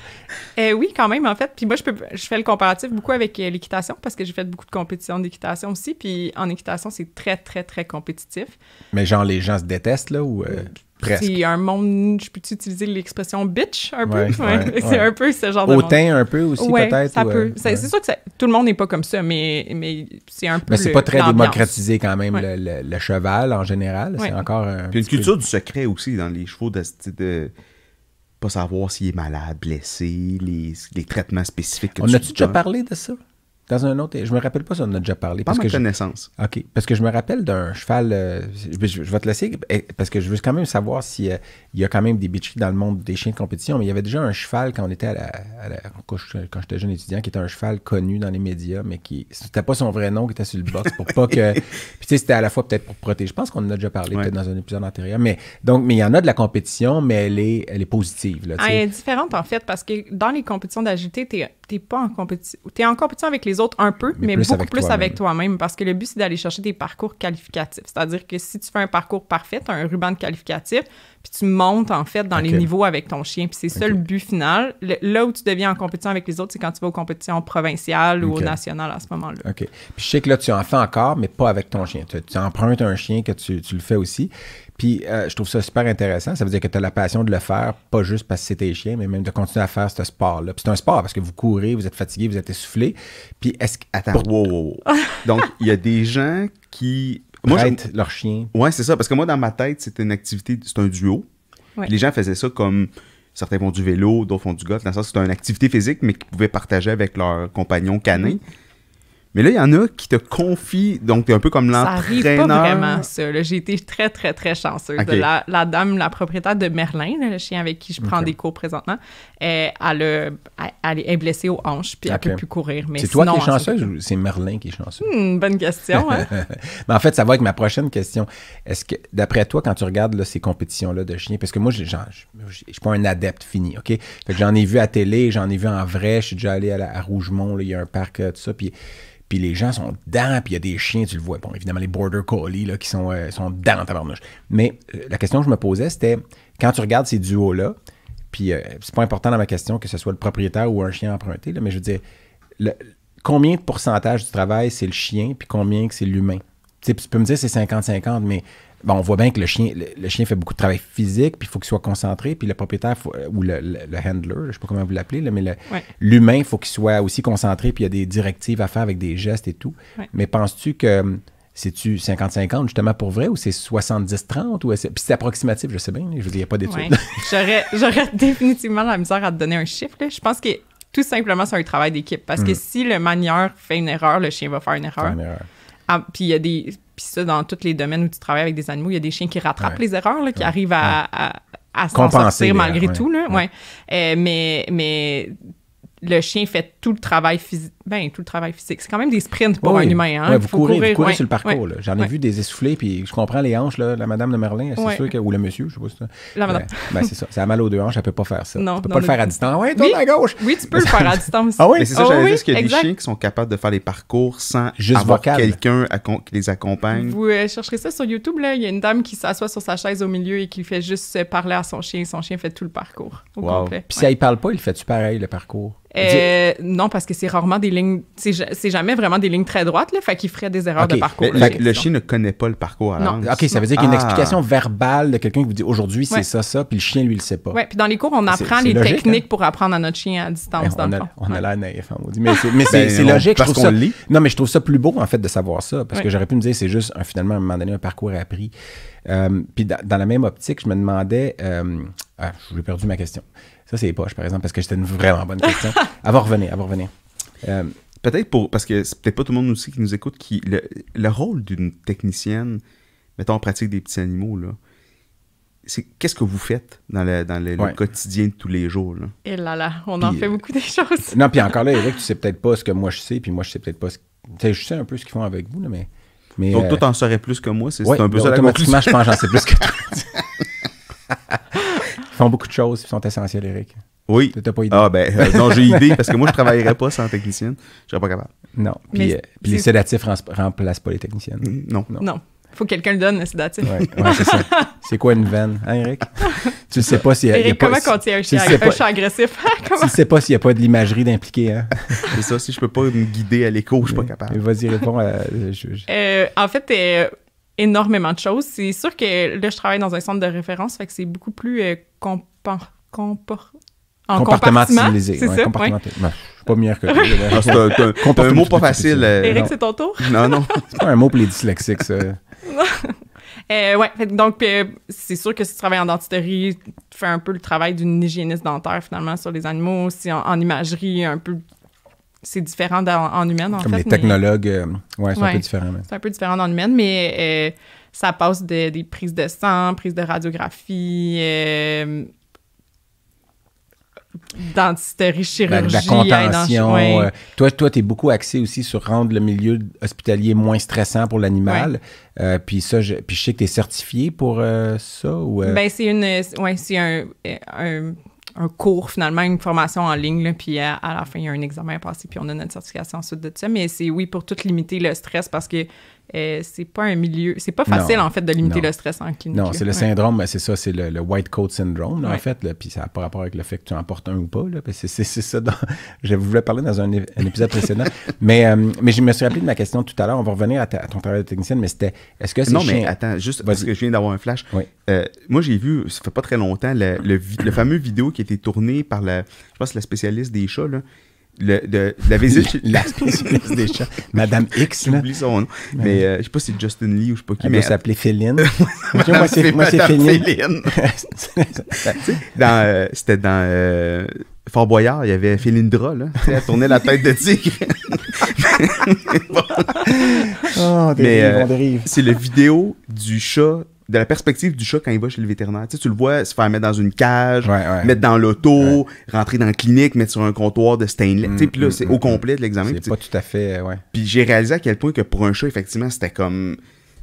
Euh, oui, quand même, en fait. Puis moi, je, je fais le comparatif beaucoup avec euh, l'équitation, parce que j'ai fait beaucoup de compétitions d'équitation aussi, puis en équitation, c'est très, très, très compétitif. Mais genre, les gens se détestent, là, ou... Euh, c'est un monde, je peux-tu utiliser l'expression bitch un peu? *laughs* c'est un peu ce genre de de Autant un peu aussi peut-être? Euh, c'est sûr que tout le monde n'est pas comme ça, mais, mais c'est un peu Mais c'est pas très démocratisé quand même le, cheval en général. C'est encore Puis une culture du secret aussi dans les chevaux de, de pas savoir s'il est malade, blessé, les, traitements spécifiques On a-tu déjà parlé de ça? Dans un autre, je me rappelle pas si on en a déjà parlé. Pas parce ma que connaissance. Je, OK. Parce que je me rappelle d'un cheval. Euh, je, vais te laisser eh, parce que je veux quand même savoir s'il euh, il y a quand même des bitcheries dans le monde des chiens de compétition. Mais il y avait déjà un cheval quand on était à la, quand j'étais jeune étudiant, qui était un cheval connu dans les médias, mais qui c'était pas son vrai nom qui était sur le box pour pas que. *laughs* Puis tu sais, c'était à la fois peut-être pour protéger. Je pense qu'on en a déjà parlé peut-être dans un épisode antérieur. Mais donc, mais il y en a de la compétition, mais elle est, elle est positive. Ah, elle est différente en fait parce que dans les compétitions d'agilité, tu tu pas en compétition. T'es en compétition avec les autres un peu, mais, beaucoup plus avec toi-même. Parce que le but, c'est d'aller chercher des parcours qualificatifs. C'est-à-dire que si tu fais un parcours parfait, as un ruban de qualificatif, puis tu montes, en fait, dans les niveaux avec ton chien. Puis c'est ça le but final. là où tu deviens en compétition avec les autres, c'est quand tu vas aux compétitions provinciales ou nationales à ce moment-là. OK. Puis je sais que là, tu en fais encore, mais pas avec ton chien. Tu, empruntes un chien que tu, tu le fais aussi. Puis euh, je trouve ça super intéressant. Ça veut dire que tu as la passion de le faire, pas juste parce que c'est tes chiens, mais même de continuer à faire ce sport-là. Puis c'est un sport parce que vous courez, vous êtes fatigué, vous êtes essoufflé. Puis est-ce que. Attends. Wow, *laughs* Donc, il y a des gens qui. prêtent leur chien. Ouais, c'est ça. Parce que moi, dans ma tête, c'est une activité, c'est un duo. Les gens faisaient ça comme. Certains font du vélo, d'autres font du golf. Dans le sens, c'était une activité physique, mais qu'ils pouvaient partager avec leur compagnon canin. Mhm. Mais là, il y en a qui te confient, donc es un peu comme l'entraîneur. Ça pas vraiment ça. J'ai été très, très, très chanceuse. La, dame, la propriétaire de Merlin, le chien avec qui je prends des cours présentement, euh, elle, elle, est blessée aux hanches, puis elle peut plus courir. C'est toi qui es chanceuse ou c'est Merlin qui est chanceux? Hmm, bonne question. mais hein. *laughs* ben, en fait, ça va avec ma prochaine question. Est-ce que, d'après toi, quand tu regardes ces compétitions-là de chiens, parce que moi, je ne suis pas un adepte fini, OK? j'en ai vu à télé, j'en ai vu en vrai, je suis déjà allé à, Rougemont, là, il y a un parc, euh, tout ça, puis puis les gens sont dedans, puis il y a des chiens, tu le vois. Bon, évidemment, les border collies là, qui sont, dents, euh, sont dedans, tabarnouche. Mais euh, la question que je me posais, c'était quand tu regardes ces duos-là, puis euh, c'est pas important dans ma question que ce soit le propriétaire ou un chien emprunté, là, mais je veux dire, combien de pourcentage du travail c'est le chien, puis combien que c'est l'humain? Tu peux me dire c'est 50-50, mais Bon, on voit bien que le chien, le, chien fait beaucoup de travail physique, puis il faut qu'il soit concentré, puis le propriétaire euh, ou le, handler, je ne sais pas comment vous l'appelez, mais l'humain, il faut qu'il soit aussi concentré, puis il y a des directives à faire avec des gestes et tout. Mais penses-tu que hum, c'est-tu 50-50 justement pour vrai ou c'est 70-30 ou puis c'est approximatif, je sais bien, je veux il pas d'études. Ouais. J'aurais *laughs* définitivement la misère à te donner un chiffre. Là. Je pense que tout simplement, c'est un travail d'équipe parce que hmm. si le manieur fait une erreur, le chien va faire Une erreur. Ah, puis il y a des. Puis ça, dans tous les domaines où tu travailles avec des animaux, il y a des chiens qui rattrapent les erreurs, là, qui arrivent à, à, euh, malgré tout. Là, ouais. Euh, mais, mais le chien fait tout le travail physique ben, tout le travail physique. C'est quand même des sprints pour un humain. Hein? Ouais, vous, courez, courir, sur le parcours. J'en ai vu des essoufflés, puis je comprends les hanches, là, la madame de Merlin, c'est sûr que, ou le monsieur, je sais pas si c'est La euh, ben, c'est ça. Ça a mal aux deux hanches, elle peut pas faire ça. Non, tu peux pas le faire à distance. Ouais, toi à gauche. Oui, tu peux le faire à distance. Ah oui, c'est ça, ah j'allais oh, oui, qu'il y a des chiens qui sont capables de faire les parcours sans avoir quelqu'un qui les accompagne. Vous euh, chercherez ça sur YouTube, là. Il y a une dame qui s'assoit sur sa chaise au milieu et qui fait juste parler à son chien. Son chien fait tout le parcours au complet. Puis si elle parle pas, il fait-tu pareil, le parcours? Euh, non, parce que c'est rarement des lignes, c'est jamais vraiment des lignes très droites, là, fait qu'il ferait des erreurs de parcours. le chien ne connaît pas le parcours à non. OK, ça veut dire qu'il y a une ah. explication verbale de quelqu'un qui vous dit aujourd'hui c'est ça, ça, puis le chien, lui, le sait pas. Oui, puis dans les cours, on apprend les techniques hein. pour apprendre à notre chien à distance. Ben, on, a, on a l'air naïf, hein, dit. Mais c'est *laughs* ben, logique. Parce qu'on lit. Non, mais je trouve ça plus beau, en fait, de savoir ça, parce que j'aurais pu me dire c'est juste, finalement, à un moment donné, un parcours appris. Euh, puis dans, la même optique, je me demandais. Euh, ah, j'ai perdu ma question. Ça, c'est poche, par exemple, parce que c'était une vraiment bonne question. Avant *laughs* revenir, à revenir. Euh, peut-être pour. Parce que c'est peut-être pas tout le monde aussi qui nous écoute qui. Le, rôle d'une technicienne, mettons en pratique des petits animaux, là. C'est qu'est-ce que vous faites dans, dans le, quotidien de tous les jours? Là? Et là là, on en fait euh, beaucoup des choses. non, puis encore là, Eric, tu sais peut-être pas ce que moi je sais, puis moi je sais peut-être pas ce. Tu sais, je sais un peu ce qu'ils font avec vous, là, mais. mais Donc, euh... toi, t'en saurais plus que moi, c'est un peu ça la conclusion. je pense que j'en sais plus que toi. *laughs* font beaucoup de choses qui sont essentielles, Eric. Oui. n'as pas idée. Ah, ben, euh, non, j'ai idée *laughs* parce que moi, je ne travaillerais pas sans technicienne. Je serais pas capable. Non. Puis, euh, les sédatifs remplacent pas les techniciennes. Non. Non. non. Faut que quelqu'un le donne, le sédatif. Ouais, c'est ça. *laughs* C'est quoi une veine, hein, Eric? tu le sais pas s'il y a. Eric, comment contient quand un chien, agressif? Hein? Tu ne sais pas s'il n'y a pas de l'imagerie d'impliquer. hein? *laughs* c'est ça. Si je peux pas me guider à l'écho, je suis pas capable. Vas-y, réponds. À, euh, je, je... Euh, en fait, énormément de choses. C'est sûr que là, je travaille dans un centre de référence, fait que c'est beaucoup plus euh, compartimentalisé. C'est ben, suis pas meilleur que toi. *laughs* Ah, c'est un, mot pas facile. Euh, Éric, Eric, c'est ton tour? non, non. *laughs* c'est pas un mot pour les dyslexiques, ça. *laughs* Euh, ouais, donc euh, c'est sûr que si tu travailles en dentisterie, tu fais un peu le travail d'une hygiéniste dentaire finalement sur les animaux, si en imagerie, un peu c'est différent en humaine, en Comme les technologues, euh, ouais, c'est un peu différent. C'est un peu différent en humaine, mais euh, ça passe des prises de sang, prises de radiographie, euh, dentisterie, ben, chirurgie, la, contention. Euh, toi, toi, tu es beaucoup axé aussi sur rendre le milieu hospitalier moins stressant pour l'animal. puis ça, je, puis je sais que tu es certifié pour ça ou... Ben, c'est une... Ouais, c'est un un cours, finalement, une formation en ligne, puis euh, à, la fin, il y a un examen à passer, puis on a notre certification ensuite de ça. Mais c'est oui, pour tout limiter le stress, parce que euh, c'est pas un milieu, c'est pas facile en fait de limiter le stress en clinique. Non, c'est le syndrome, c'est ça, c'est le, white coat syndrome en fait, là, puis ça n'a pas rapport avec le fait que tu en portes un ou pas. c'est, ça, dont je voulais parler dans un, épisode précédent, *laughs* mais, euh, mais je me suis rappelé de ma question tout à l'heure, on va revenir à, ton travail de technicienne, mais c'était, est-ce que c'est Non, mais attends, juste parce que je viens d'avoir un flash, euh, moi j'ai vu, ça fait pas très longtemps, le, le, fameux vidéo qui a été tourné par la, je la spécialiste des chats, là, la visite. *laughs* la, des chats. Madame X, *laughs* là. J'oublie son nom. Mais euh, je sais pas si c'est Justin Lee ou je sais pas qui. Elle mais doit euh, s'appeler Féline. *laughs* moi, c'est Féline. Féline. Euh, c'était dans Fort Boyard, il y avait Féline là. Elle tournait la tête de tigre. oh, mais, C'est la vidéo du chat de la perspective du chat quand il va chez le vétérinaire. Tu, sais, tu le vois se faire mettre dans une cage, mettre dans l'auto, rentrer dans la clinique, mettre sur un comptoir de stainless. puis là, mm, c'est mm, au mm. complet de l'examen. C'est pas tout à fait, euh, Puis j'ai réalisé à quel point que pour un chat, effectivement, c'était comme...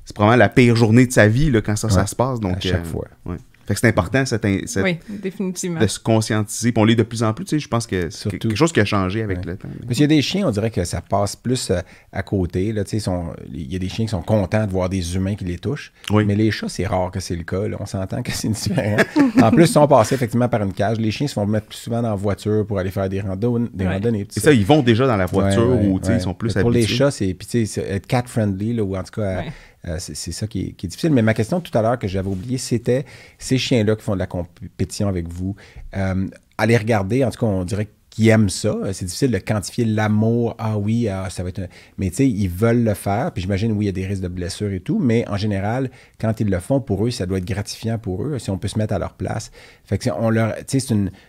C'est probablement la pire journée de sa vie là, quand ça, se passe. Donc, à chaque euh, fois. fois. Fait que c'est important cette, cette, de se conscientiser. Puis on l'est de plus en plus, tu sais, je pense que c'est quelque chose qui a changé avec le temps. Parce qu'il y a des chiens, on dirait que ça passe plus euh, à côté. Là, tu sais, sont, il y a des chiens qui sont contents de voir des humains qui les touchent. Mais les chats, c'est rare que c'est le cas. On s'entend que c'est une différence. en plus, ils sont passés effectivement par une cage. Les chiens se font mettre plus souvent dans la voiture pour aller faire des, randonnées. Des randonnées Et ça, ils vont déjà dans la voiture ou ils sont plus Pour les chats, c'est être cat-friendly ou en tout cas... Euh, c'est ça qui est, difficile. Mais ma question tout à l'heure que j'avais oubliée, c'était ces chiens-là qui font de la compétition avec vous, euh, allez regarder, en tout cas, on dirait qu'ils aiment ça. Euh, c'est difficile de quantifier l'amour. Ah oui, ah, ça va être. Un... Mais tu sais, ils veulent le faire. Puis j'imagine, oui, il y a des risques de blessures et tout. Mais en général, quand ils le font pour eux, ça doit être gratifiant pour eux si on peut se mettre à leur place. Fait que on leur. Tu sais,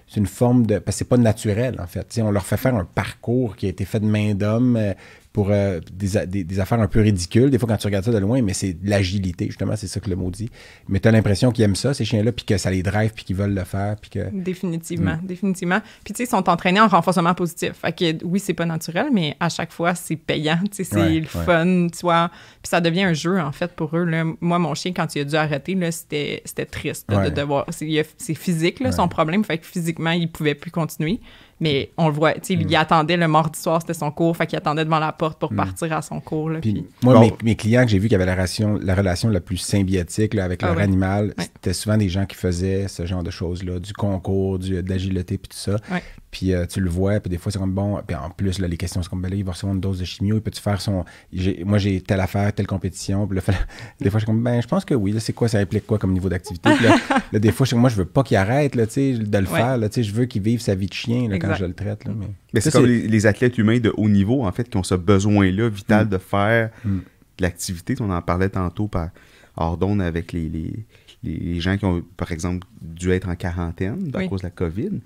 c'est une, forme de. Parce que c'est pas naturel, en fait. on leur fait faire un parcours qui a été fait de main d'homme. Euh, pour euh, des, affaires un peu ridicules. Des fois, quand tu regardes ça de loin, mais c'est l'agilité, justement, c'est ça que le mot dit. Mais tu as l'impression qu'ils aiment ça, ces chiens-là, puis que ça les drive, puis qu'ils veulent le faire, puis que... Définitivement, mm. définitivement. Puis, tu sais, ils sont entraînés en renforcement positif. Fait que, oui, c'est pas naturel, mais à chaque fois, c'est payant, tu sais, c'est le fun, tu vois. Puis ça devient un jeu, en fait, pour eux. Là. Moi, mon chien, quand il a dû arrêter, c'était triste de devoir... C'est physique, là, son problème. Fait que physiquement, il pouvait plus continuer. Mais on le voit, tu sais, il mm. attendait le mardi soir, c'était son cours, fait qu'il attendait devant la porte pour mm. partir à son cours. puis, Moi, mes, clients que j'ai vu qui avaient la relation, la relation la plus symbiotique avec ah leur animal, c'était souvent des gens qui faisaient ce genre de choses-là, du concours, du, de l'agilité, puis tout ça. Puis euh, tu le vois, puis des fois, c'est comme bon. Puis en plus, les questions, c'est comme ben là, il va recevoir une dose de chimio, il peut-tu faire son. Moi, j'ai telle affaire, telle compétition. Puis *laughs* des fois, je suis comme ben, je pense que oui, là, c'est quoi, ça implique quoi comme niveau d'activité. *laughs* Là, des fois, je, moi, je veux pas qu'il arrête, là, tu de le faire, tu je veux qu'il vive sa vie de chien, quand je le traite, Mais, c'est comme les, athlètes humains de haut niveau, en fait, qui ont ce besoin-là vital mm. de faire mm. de l'activité. On en parlait tantôt par Ordonne avec les, les, gens qui ont, par exemple, dû être en quarantaine à cause de la COVID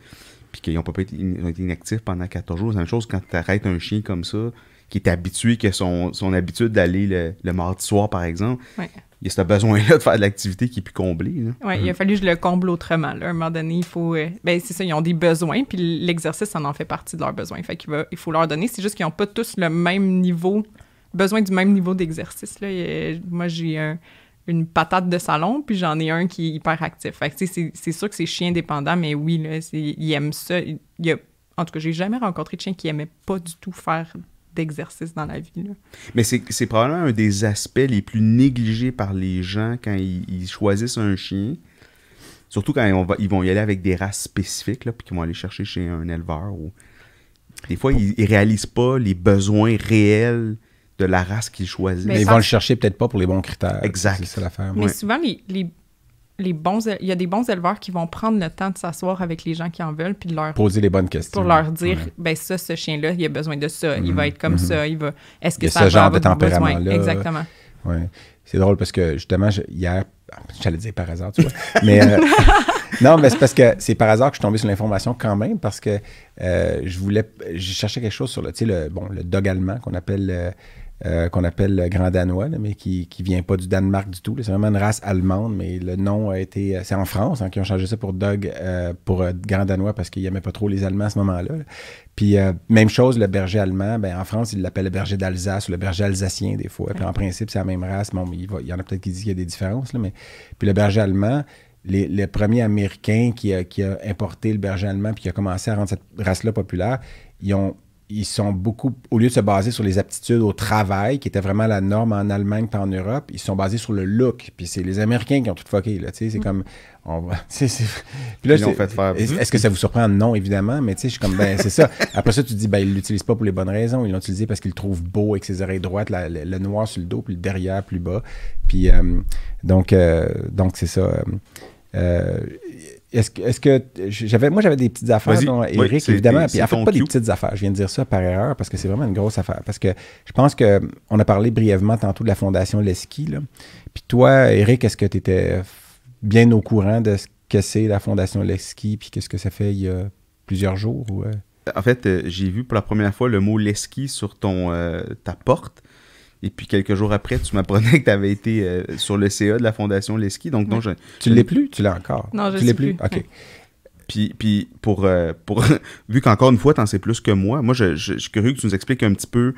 puis qu'ils ont pas été, être inactifs pendant 14 jours. C'est la même chose quand tu arrêtes un chien comme ça, qui est habitué, que son, son habitude d'aller le, mardi soir, par exemple. Il y a ce besoin-là de faire de l'activité qui est plus comblé. Oui, il a fallu que je le comble autrement. À un moment donné, il faut. Euh, ben, c'est ça, ils ont des besoins, puis l'exercice, ça en fait partie de leurs besoins. Fait qu'il il faut leur donner. C'est juste qu'ils n'ont pas tous le même niveau, besoin du même niveau d'exercice. là. Euh, moi, j'ai un une patate de salon, puis j'en ai un qui est hyper actif. Fait que, c'est sûr que c'est chien dépendant, mais oui, là, il aime ça. Il, en tout cas, j'ai jamais rencontré de chien qui aimait pas du tout faire d'exercice dans la vie. Mais c'est probablement un des aspects les plus négligés par les gens quand ils, choisissent un chien. Surtout quand ils, vont y aller avec des races spécifiques, là, puis qu'ils vont aller chercher chez un éleveur. Ou... Des fois, ils, ils réalisent pas les besoins réels de la race qu'ils choisissent. Mais, ils vont le chercher peut-être pas pour les bons critères. Exact. C'est l'affaire. Mais souvent, les, les, bons, il y a des bons éleveurs qui vont prendre le temps de s'asseoir avec les gens qui en veulent puis de leur poser les bonnes questions. Pour leur dire, ben ça, ce chien-là, il a besoin de ça. il va mm-hmm. être comme mm-hmm. ça. Il va. Est-ce que il a ça ce genre de tempérament-là. Exactement. Ouais. C'est drôle parce que justement, je, hier, j'allais dire par hasard, tu vois. mais euh, *laughs* non, mais c'est parce que c'est par hasard que je suis tombé sur l'information quand même parce que euh, je voulais, j'ai cherchais quelque chose sur le, tu le, bon, le dog allemand qu'on appelle. Euh, euh, qu'on appelle le Grand Danois, mais qui ne vient pas du Danemark du tout. C'est vraiment une race allemande, mais le nom a été. Euh, c'est en France hein, qu'ils ont changé ça pour Dog, euh, pour Grand Danois, parce qu'ils n'aimaient pas trop les Allemands à ce moment-là. Puis, même chose, le berger allemand, ben, en France, ils l'appellent le berger d'Alsace ou le berger alsacien, des fois. Puis, en principe, c'est la même race. Bon, il, y en a peut-être qui disent qu'il y a des différences, mais. Puis, le berger allemand, les, les, premiers Américains qui a, importé le berger allemand puis qui a commencé à rendre cette race-là populaire, ils ont ils sont beaucoup, au lieu de se baser sur les aptitudes au travail, qui était vraiment la norme en Allemagne et en Europe, ils sont basés sur le look. Puis c'est les Américains qui ont tout fucké, là, tu sais, c'est mm. comme... On, *laughs* est, puis là, Est-ce que ça vous surprend? Non, évidemment, mais tu sais, je suis comme, ben, c'est ça. Après ça, tu dis, ben, ils l'utilisent pas pour les bonnes raisons, ils l'ont utilisé parce qu'ils le trouvent beau avec ses oreilles droites, le noir sur le dos, puis le derrière plus bas. Puis, euh, donc, euh, donc c'est ça. Euh, euh est-ce que, j'avais moi j'avais des petites affaires non, Eric évidemment puis en fait pas des petites affaires je viens de dire ça par erreur parce que c'est vraiment une grosse affaire parce que je pense que on a parlé brièvement tantôt de la fondation Leski puis toi Eric est-ce que tu étais bien au courant de ce que c'est la fondation Leski puis qu'est-ce que ça fait il y a plusieurs jours euh? En fait euh, j'ai vu pour la première fois le mot Leski sur ton euh, ta porte et puis quelques jours après, tu m'apprenais que tu avais été euh, sur le CA de la Fondation Leski. Donc, donc tu l'es plus Tu l'as encore Non, je ne l'ai plus. OK. Puis, puis pour, euh, pour *laughs* vu qu'encore une fois, tu en sais plus que moi, moi, je, je, suis curieux que tu nous expliques un petit peu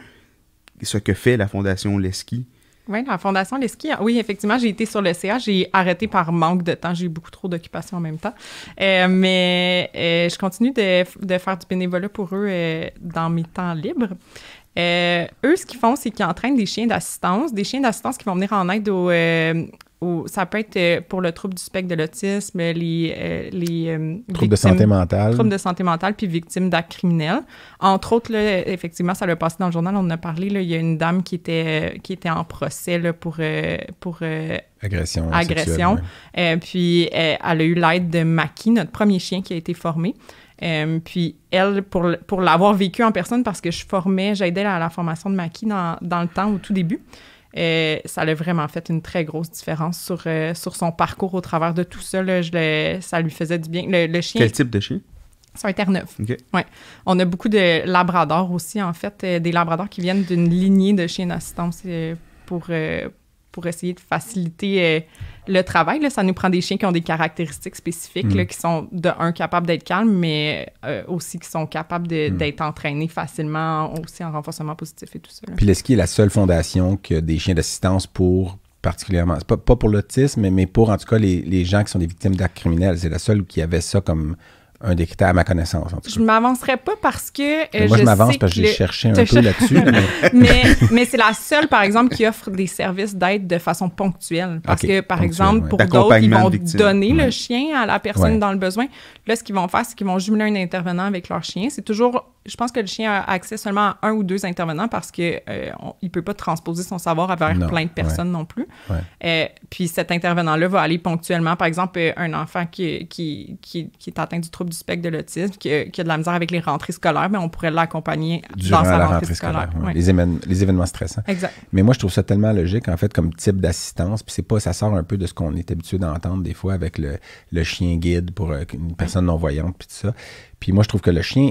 ce que fait la Fondation Leski. Oui, la Fondation Leski, ah, Oui, effectivement, j'ai été sur le CA. J'ai arrêté par manque de temps. J'ai eu beaucoup trop d'occupations en même temps. Euh, mais je continue de, de, faire du bénévolat pour eux dans mes temps libres. Euh, eux, ce qu'ils font, c'est qu'ils entraînent des chiens d'assistance, des chiens d'assistance qui vont venir en aide aux, euh, ça peut être euh, pour le trouble du spectre de l'autisme, les, troubles de santé mentale, troubles de santé mentale, puis victimes d'actes criminels. Entre autres, effectivement, ça l'a passé dans le journal, on en a parlé. il y a une dame qui était qui était en procès pour pour agression, agression. puis elle a eu l'aide de Maki, notre premier chien qui a été formé. Euh, puis elle, pour, pour l'avoir vécu en personne, parce que je formais, j'aidais à la formation de ma dans, dans le temps, au tout début, et euh, ça l'a vraiment fait une très grosse différence sur, euh, sur son parcours au travers de tout ça. Là, je ça lui faisait du bien. Le, chien. Quel type de chien? C'est un terre Ouais. On a beaucoup de labradors aussi, en fait, des labradors qui viennent d'une lignée de chiens d'assistance pour, pour essayer de faciliter euh, le travail. Là. Ça nous prend des chiens qui ont des caractéristiques spécifiques, mm. qui sont de un capables d'être calmes, mais euh, aussi qui sont capables mm. d'être entraînés facilement, aussi en renforcement positif et tout ça. Puis l'ESCI est la seule fondation qui des chiens d'assistance pour particulièrement, pas, pas pour l'autisme, mais, pour en tout cas les, les gens qui sont des victimes d'actes criminels. C'est la seule qui avait ça comme un des à ma connaissance. Je ne m'avancerai pas parce que. Euh, moi, je, m'avance parce que, j'ai cherché un peu là-dessus. *laughs* mais, c'est la seule, par exemple, qui offre des services d'aide de façon ponctuelle. Parce que, par exemple, pour d'autres, ils vont donner le chien à la personne dans le besoin. Là, ce qu'ils vont faire, c'est qu'ils vont jumeler un intervenant avec leur chien. C'est toujours. Je pense que le chien a accès seulement à un ou deux intervenants parce qu'il euh, ne peut pas transposer son savoir à vers plein de personnes non plus. Euh, puis cet intervenant-là va aller ponctuellement. Par exemple, un enfant qui, qui, qui, qui est atteint du trouble du spectre de l'autisme qui, qui, a de la misère avec les rentrées scolaires, mais on pourrait l'accompagner dans sa rentrée, scolaire. les, les, événements stressants. Exact. Mais moi, je trouve ça tellement logique, en fait, comme type d'assistance. Puis c'est pas, ça sort un peu de ce qu'on est habitué d'entendre des fois avec le, le chien guide pour euh, une personne non-voyante, puis tout ça. Puis moi, je trouve que le chien,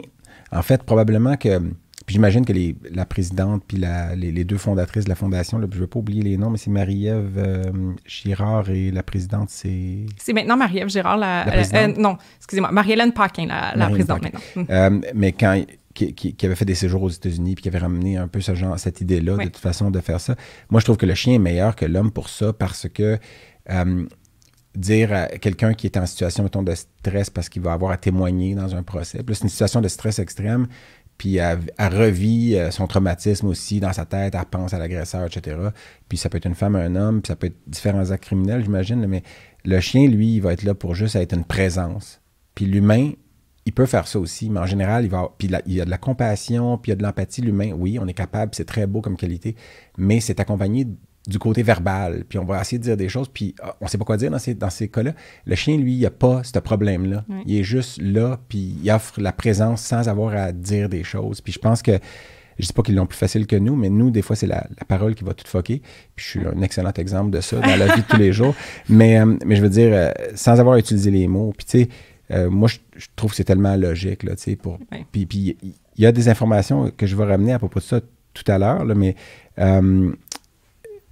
en fait, probablement que j'imagine que les, la présidente puis les, deux fondatrices de la fondation, là, je ne vais pas oublier les noms, mais c'est Marie-Ève euh, Girard et la présidente, c'est. C'est maintenant Marie-Ève Girard, la. Euh, euh, non, excusez-moi, Marie-Hélène Paquin, la, présidente maintenant. Mm. mais quand. Qui, avait fait des séjours aux États-Unis puis qui avait ramené un peu ce genre, cette idée-là, de toute façon, de faire ça. Moi, je trouve que le chien est meilleur que l'homme pour ça parce que dire à quelqu'un qui est en situation mettons, de stress parce qu'il va avoir à témoigner dans un procès. plus c'est une situation de stress extrême puis elle, revit euh, son traumatisme aussi dans sa tête, elle pense à l'agresseur, etc. Puis ça peut être une femme, un homme, puis ça peut être différents actes criminels, j'imagine, mais le chien, lui, il va être là pour juste être une présence. Puis l'humain, il peut faire ça aussi, mais en général, il, va puis il y a de la compassion, puis il y a de l'empathie, l'humain, oui, on est capable, c'est très beau comme qualité, mais c'est accompagné du côté verbal, puis on va essayer de dire des choses, puis ah, on sait pas quoi dire dans ces, cas-là. Le chien, lui, il a pas ce problème-là. Il est juste là, puis il offre la présence sans avoir à dire des choses. Puis je pense que, je dis pas qu'ils l'ont plus facile que nous, mais nous, des fois, c'est la, parole qui va tout foquer. Puis je suis un excellent exemple de ça dans la vie de tous les jours. *laughs* Mais, euh, mais je veux dire, euh, sans avoir à utiliser les mots, puis tu sais, euh, moi, je, trouve que c'est tellement logique, là, tu sais, pour... puis Puis il y a des informations que je vais ramener à propos de ça tout à l'heure, mais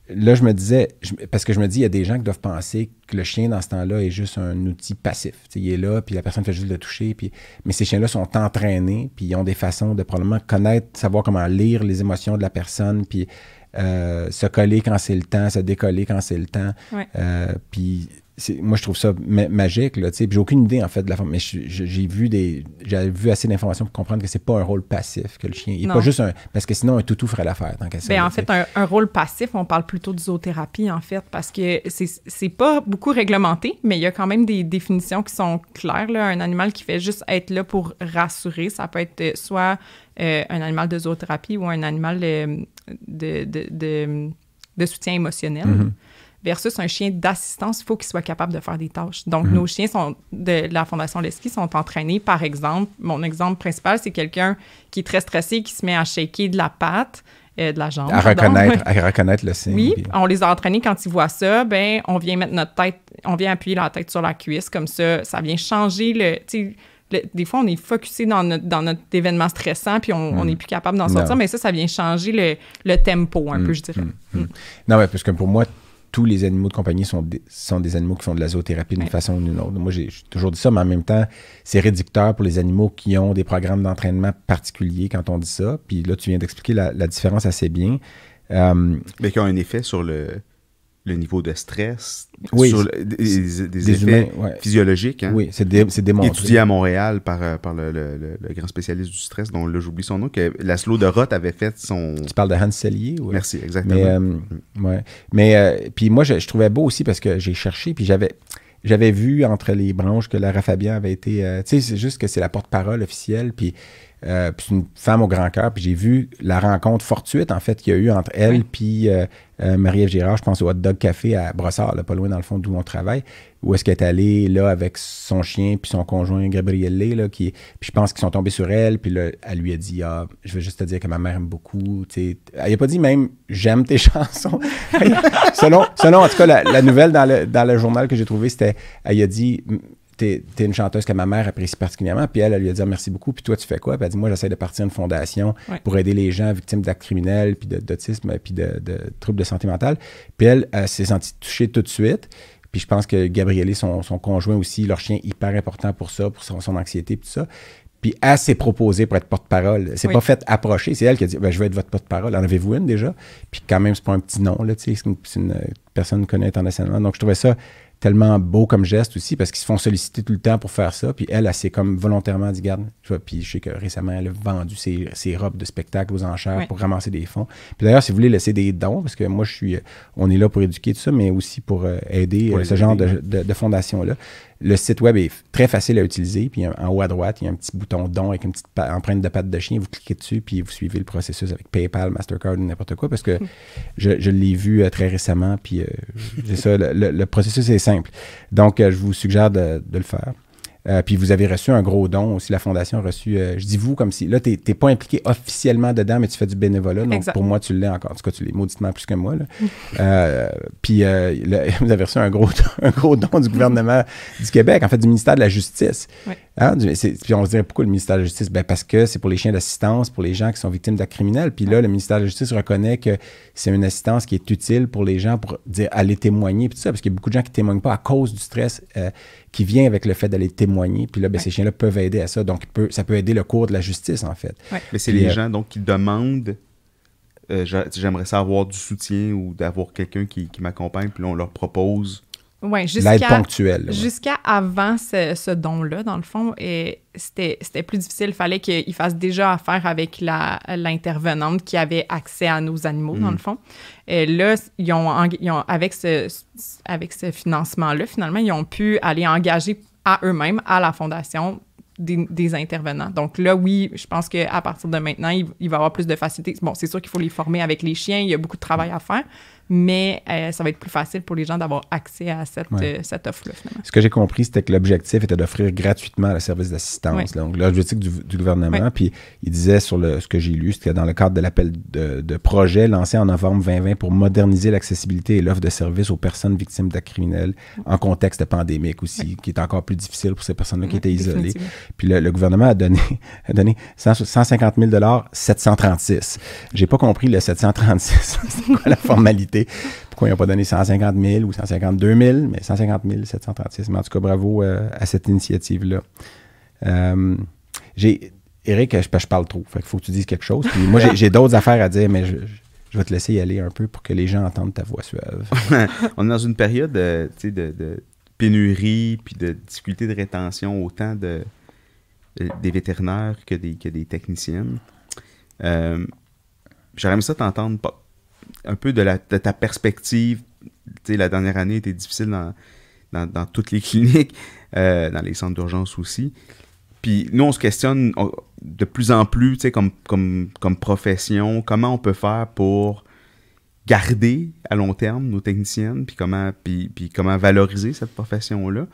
là, je me disais, parce que je me dis, il y a des gens qui doivent penser que le chien, dans ce temps-là, est juste un outil passif. il est là, puis la personne fait juste le toucher. Puis, mais ces chiens-là sont entraînés, puis ils ont des façons de probablement connaître, savoir comment lire les émotions de la personne, puis euh, se coller quand c'est le temps, se décoller quand c'est le temps. Euh, puis moi je trouve ça magique là, j'ai aucune idée en fait de la forme, mais j'ai vu des, j'avais vu assez d'informations pour comprendre que c'est pas un rôle passif que le chien, il pas juste un, parce que sinon un toutou ferait l'affaire tant ben, en fait un, rôle passif, on parle plutôt de en fait parce que c'est pas beaucoup réglementé, mais il y a quand même des définitions qui sont claires là. Un animal qui fait juste être là pour rassurer, ça peut être euh, soit euh, un animal de zoothérapie ou un animal euh, de, soutien émotionnel. Mm-hmm versus un chien d'assistance, il faut qu'il soit capable de faire des tâches. Donc, mhm. nos chiens sont de la Fondation Leski sont entraînés, par exemple, mon exemple principal, c'est quelqu'un qui est très stressé, qui se met à shaker de la patte, euh, de la jambe. À reconnaître, *laughs* à reconnaître le signe. Oui, on les a entraînés quand ils voient ça, ben on vient mettre notre tête, on vient appuyer la tête sur la cuisse, comme ça, ça vient changer le... sais des fois, on est focusé dans notre, dans notre événement stressant, puis on n'est mhm. plus capable d'en sortir, mais ça, ça vient changer le, le tempo un mhm. peu, je dirais. Non, mais parce que pour moi, tous les animaux de compagnie sont des, des animaux qui font de la zoothérapie d'une façon ou d'une autre. Moi, j'ai toujours dit ça, mais en même temps, c'est réducteur pour les animaux qui ont des programmes d'entraînement particuliers quand on dit ça. Puis là, tu viens d'expliquer la, différence assez bien. Euh, mais qui ont un effet sur le, le niveau de stress, sur des, effets physiologiques. Hein? Oui, c'est dé, démontré. Étudié à Montréal par, euh, par le, grand spécialiste du stress, dont là j'oublie son nom, que Laszlo de Roth avait fait son... Tu parles de Hans Sellier, oui. Merci, exactement. Mais, euh, euh, puis moi, je, trouvais beau aussi parce que j'ai cherché, puis j'avais... J'avais vu entre les branches que Lara Fabian avait été. tu sais, c'est juste que c'est la porte-parole officielle. Puis une femme au grand cœur. Puis j'ai vu la rencontre fortuite, en fait, qu'il y a eu entre elle puis euh, Marie-Ève Gérard, je pense au Hot Dog Café à Brossard, pas loin dans le fond d'où on travaille, où est-ce qu'elle est allée là avec son chien puis son conjoint Gabriel Lé, là, qui, puis je pense qu'ils sont tombés sur elle, puis là, elle lui a dit ah, je veux juste te dire que ma mère aime beaucoup. Elle n'a pas dit même j'aime tes *laughs* chansons. *laughs* selon, selon, en tout cas, la, nouvelle dans le, dans le journal que j'ai trouvé, c'était elle a dit t'es une chanteuse que ma mère apprécie particulièrement. Puis elle, elle lui a dit ah, merci beaucoup. Puis toi, tu fais quoi? Puis elle dit, moi, j'essaie de partir une fondation pour aider les gens victimes d'actes criminels, puis d'autisme, puis de, troubles de santé mentale. Puis elle, elle s'est sentie touchée tout de suite. Puis je pense que Gabriel et son, conjoint aussi, leur chien hyper important pour ça, pour son, anxiété, puis tout ça. Puis elle s'est proposée pour être porte-parole. C'est pas fait approcher. C'est elle qui a dit ben, Je veux être votre porte-parole. En avez-vous une déjà Puis quand même, c'est pas un petit nom. C'est une, une personne connue internationalement. Donc je trouvais ça tellement beau comme geste aussi parce qu'ils se font solliciter tout le temps pour faire ça. Puis elle, elle, s'est comme volontairement dit Garde, tu vois, puis je sais que récemment, elle a vendu ses, robes de spectacle aux enchères pour ramasser des fonds. Puis d'ailleurs, si vous voulez laisser des dons, parce que moi, je suis, euh, on est là pour éduquer tout ça, mais aussi pour euh, aider euh, ce genre de, fondation-là. Le site web est très facile à utiliser. Puis en haut à droite, il y a un petit bouton don avec une petite empreinte de patte de chien. Vous cliquez dessus, puis vous suivez le processus avec PayPal, Mastercard ou n'importe quoi, parce que hmm. je, je l'ai vu très récemment. Puis c'est ça, le, processus est simple. Donc, euh, je vous suggère de, le faire. Euh, puis vous avez reçu un gros don aussi. La Fondation a reçu, euh, je dis vous comme si, là, tu n'es pas impliqué officiellement dedans, mais tu fais du bénévolat. Donc, pour moi, tu l'es encore. En tout cas, tu l'es mauditement plus que moi. *laughs* puis *laughs* vous avez reçu un gros, *laughs* un gros don du gouvernement du Québec, en fait, du ministère de la Justice. Ah, puis on se dirait pourquoi le ministère de la Justice? Ben parce que c'est pour les chiens d'assistance, pour les gens qui sont victimes d'actes criminels. Puis là, le ministère de la Justice reconnaît que c'est une assistance qui est utile pour les gens pour dire aller témoigner, puis tout ça, parce qu'il y a beaucoup de gens qui ne témoignent pas à cause du stress euh, qui vient avec le fait d'aller témoigner. Puis là, ben, ces chiens-là peuvent aider à ça. Donc, ça peut aider le cours de la justice, en fait. Mais c'est les euh, gens donc qui demandent euh, j'aimerais savoir du soutien ou d'avoir quelqu'un qui, qui m'accompagne, puis là, on leur propose oui, jusqu'à. Jusqu'à avant ce, ce don-là, dans le fond, c'était plus difficile. il fallait qu'il fasse déjà affaire avec l'intervenante qui avait accès à nos animaux, dans le mm. fond. Et là, ils ont, ils ont avec ce, avec ce financement-là, finalement, ils ont pu aller engager à eux-mêmes, à la fondation, des, intervenants. Donc là, oui, je pense qu'à partir de maintenant, il, il, va y avoir plus de facilité. Bon, c'est sûr qu'il faut les former avec les chiens, il y a beaucoup de travail à faire, mais euh, ça va être plus facile pour les gens d'avoir accès à cette, euh, cette offre-là, Ce que j'ai compris, c'était que l'objectif était d'offrir gratuitement le service d'assistance. Donc, l'objectif du, gouvernement, puis il disait sur le, ce que j'ai lu, c'était dans le cadre de l'appel de, projet lancé en novembre 2020 pour moderniser l'accessibilité et l'offre de services aux personnes victimes d'actes criminels en contexte pandémique aussi, qui est encore plus difficile pour ces personnes-là qui étaient isolées. Puis le, gouvernement a donné, *laughs* donné 150 000 736. J'ai pas compris le 736. *laughs* C'est quoi la formalité? Pourquoi ils n'ont pas donné 150 000 ou 152 000, mais 150 736. Mais en tout cas, bravo euh, à cette initiative-là. Eric, euh, je, parle trop. Il faut que tu dises quelque chose. moi, j'ai, d'autres affaires à dire, mais je, vais te laisser y aller un peu pour que les gens entendent ta voix suave. *laughs* On est dans une période euh, de, pénurie puis de difficulté de rétention autant de, des vétérinaires que des, que des techniciennes. J'aurais aimé ça t'entendre pas un peu de, ta perspective. Tu sais, la dernière année était difficile dans, toutes les *laughs* cliniques, euh, dans les centres d'urgence aussi. Puis nous, on se questionne de plus en plus, tu sais, comme, comme, profession, comment on peut faire pour garder à long terme nos techniciennes, puis comment, puis, comment valoriser cette profession-là.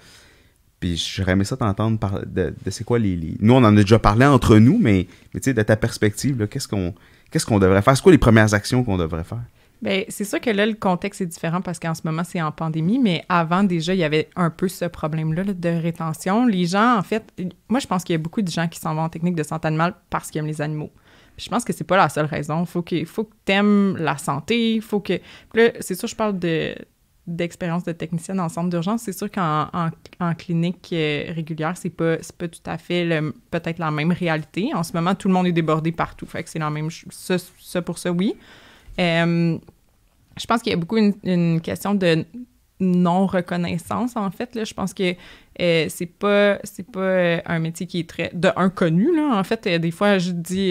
Puis j'aurais aimé ça t'entendre parler de, c'est quoi les, Nous, on en a déjà parlé entre nous, mais, mais tu sais, de ta perspective, qu'est-ce qu'on qu'est-ce qu'on devrait faire? C'est quoi les premières actions qu'on devrait faire? Bien, c'est sûr que là, le contexte est différent parce qu'en ce moment, c'est en pandémie, mais avant, déjà, il y avait un peu ce problème-là de rétention. Les gens, en fait, moi, je pense qu'il y a beaucoup de gens qui s'en vont en technique de santé animale parce qu'ils aiment les animaux. je pense que c'est pas la seule raison. Il Faut que, faut que t'aimes la santé, faut que... c'est sûr, je parle de d'expérience de technicienne en centre d'urgence, c'est sûr qu'en en, clinique euh, régulière, c'est pas, c'est pas tout à fait peut-être la même réalité. En ce moment, tout le monde est débordé partout. Fait que c'est la même... Ça, ça pour ça, oui. Euh, je pense qu'il y a beaucoup une, question de non-reconnaissance, en fait. Là. Je pense que euh, c'est pas c'est pas euh, un métier qui est très de inconnu là en fait euh, des fois je dis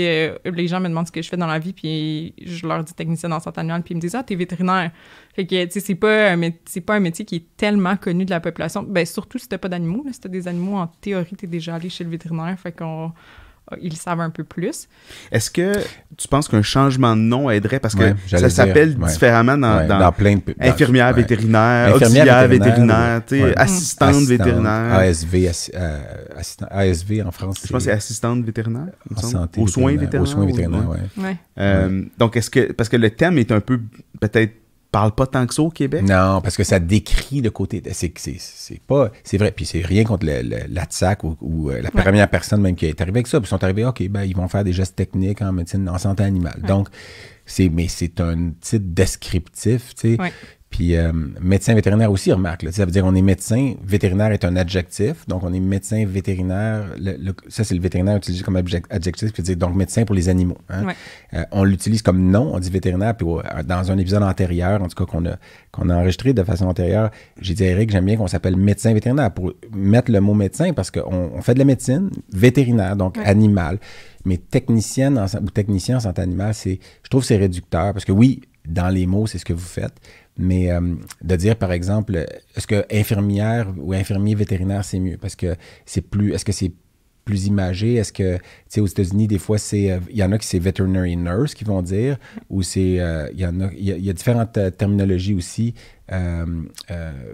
les gens me demandent ce que je fais dans la vie puis je leur dis technicien dans santé animale puis ils me disent ah t'es vétérinaire fait que tu sais c'est pas c'est pas un métier qui est tellement connu de la population ben surtout si t'as pas d'animaux là si t'as des animaux en théorie t'es déjà allé chez le vétérinaire fait qu'on ils savent un peu plus. Est-ce que tu penses qu'un changement de nom aiderait parce que ça s'appelle différemment dans, dans, plein de infirmière vétérinaire, auxiliaire vétérinaire, mm. assistante, vétérinaire, ASV ASV euh, en France. Je pense que c'est assistante vétérinaire, en santé, aux, soins vétérinaires. Euh, donc est-ce que parce que le thème est un peu peut-être parle pas tant que ça au Québec. Non, parce que ça décrit le côté. C'est pas. C'est vrai. Puis c'est rien contre le, ou, euh, la première personne même qui est arrivée avec ça. Puis ils sont arrivés, OK, ben, ils vont faire des gestes techniques en médecine, en santé animale. Donc, c'est mais c'est un titre descriptif. Tu sais. Puis euh, médecin vétérinaire aussi, remarque. ça veut dire on est médecin. Vétérinaire est un adjectif. Donc, on est médecin vétérinaire. ça, c'est le vétérinaire utilisé comme adjectif, dire donc médecin pour les animaux. Hein. Euh, on l'utilise comme nom, on dit vétérinaire. Puis dans un épisode antérieur, en tout cas qu'on a, qu'on a enregistré de façon antérieure, j'ai dit à Eric, j'aime bien qu'on s'appelle médecin vétérinaire pour mettre le mot médecin parce qu'on on fait de la médecine vétérinaire, donc animal. Mais technicienne ou technicien en santé animale, je trouve c'est réducteur parce que oui, dans les mots, c'est ce que vous faites. Mais euh, de dire, par exemple, est-ce que infirmière ou infirmier vétérinaire, c'est mieux? Parce que c'est plus. Est-ce que c'est plus imagé? Est-ce que, tu sais, aux États-Unis, des fois, c'est. Euh, il y en a qui c'est veterinary nurse qui vont dire, ou c'est. Euh, il y a. différentes terminologies aussi.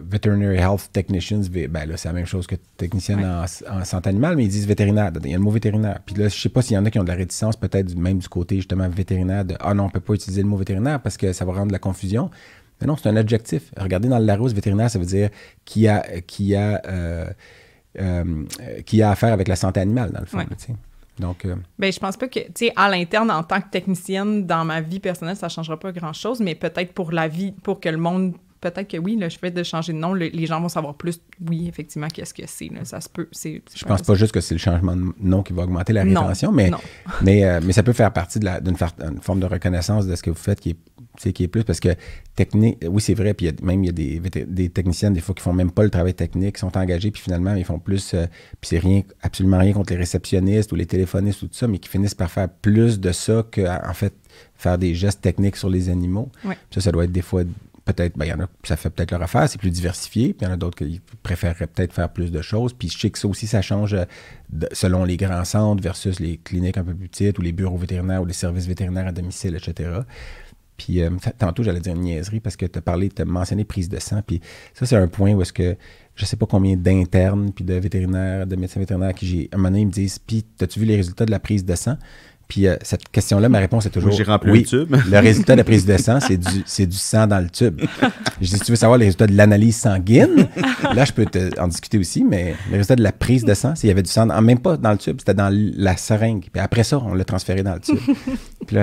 veterinary health technicians, ben là, c'est la même chose que technicienne en, santé animale, mais ils disent vétérinaire. Il y a le mot vétérinaire. Puis là, je sais pas s'il y en a qui ont de la réticence, peut-être même du côté justement vétérinaire, de ah non, on peut pas utiliser le mot vétérinaire parce que ça va rendre de la confusion non, c'est un adjectif. Regardez dans le Larousse vétérinaire, ça veut dire qui a, qui a, euh, euh, qui a affaire avec la santé animale, dans le fond. donc, euh, ben, je pense pas que, tu sais, à l'interne, en tant que technicienne, dans ma vie personnelle, ça changera pas grand-chose, mais peut-être pour la vie, pour que le monde peut-être que oui, le fait de changer de nom, les gens vont savoir plus, oui, effectivement, qu'est-ce que c'est. Ça se peut. c'est je pense pas juste que c'est le changement de nom qui va augmenter la rétention, mais, *laughs* mais, euh, mais ça peut faire partie de d'une forme de reconnaissance de ce que vous faites qui est, qui est plus. Parce que technique, oui, c'est vrai, puis même il y a des, techniciennes, des fois, qui font même pas le travail technique, qui sont engagés, puis finalement, ils font plus. Euh, puis c'est rien, absolument rien contre les réceptionnistes ou les téléphonistes ou tout ça, mais qui finissent par faire plus de ça qu'en en fait faire des gestes techniques sur les animaux. Ça, ça doit être des fois peut-être, ben, ça fait peut-être leur affaire, c'est plus diversifié, puis il y en a d'autres qui préféreraient peut-être faire plus de choses. Puis je sais que ça aussi, ça change euh, selon les grands centres versus les cliniques un peu plus petites ou les bureaux vétérinaires ou les services vétérinaires à domicile, etc. Puis euh, tantôt, j'allais dire une niaiserie parce que tu as parlé, tu as mentionné prise de sang. Puis ça, c'est un point où est-ce que je sais pas combien d'internes, puis de vétérinaires, de médecins vétérinaires qui j'ai. À un moment ils me disent Puis, as-tu vu les résultats de la prise de sang puis euh, cette question-là, ma réponse est toujours. rempli oui, le résultat de la prise de sang, c'est du, du sang dans le tube. Je dis, si tu veux savoir les résultat de l'analyse sanguine, là, je peux en discuter aussi, mais le résultat de la prise de sang, c'est qu'il y avait du sang, même pas dans le tube, c'était dans la seringue. Puis après ça, on l'a transféré dans le tube. puis,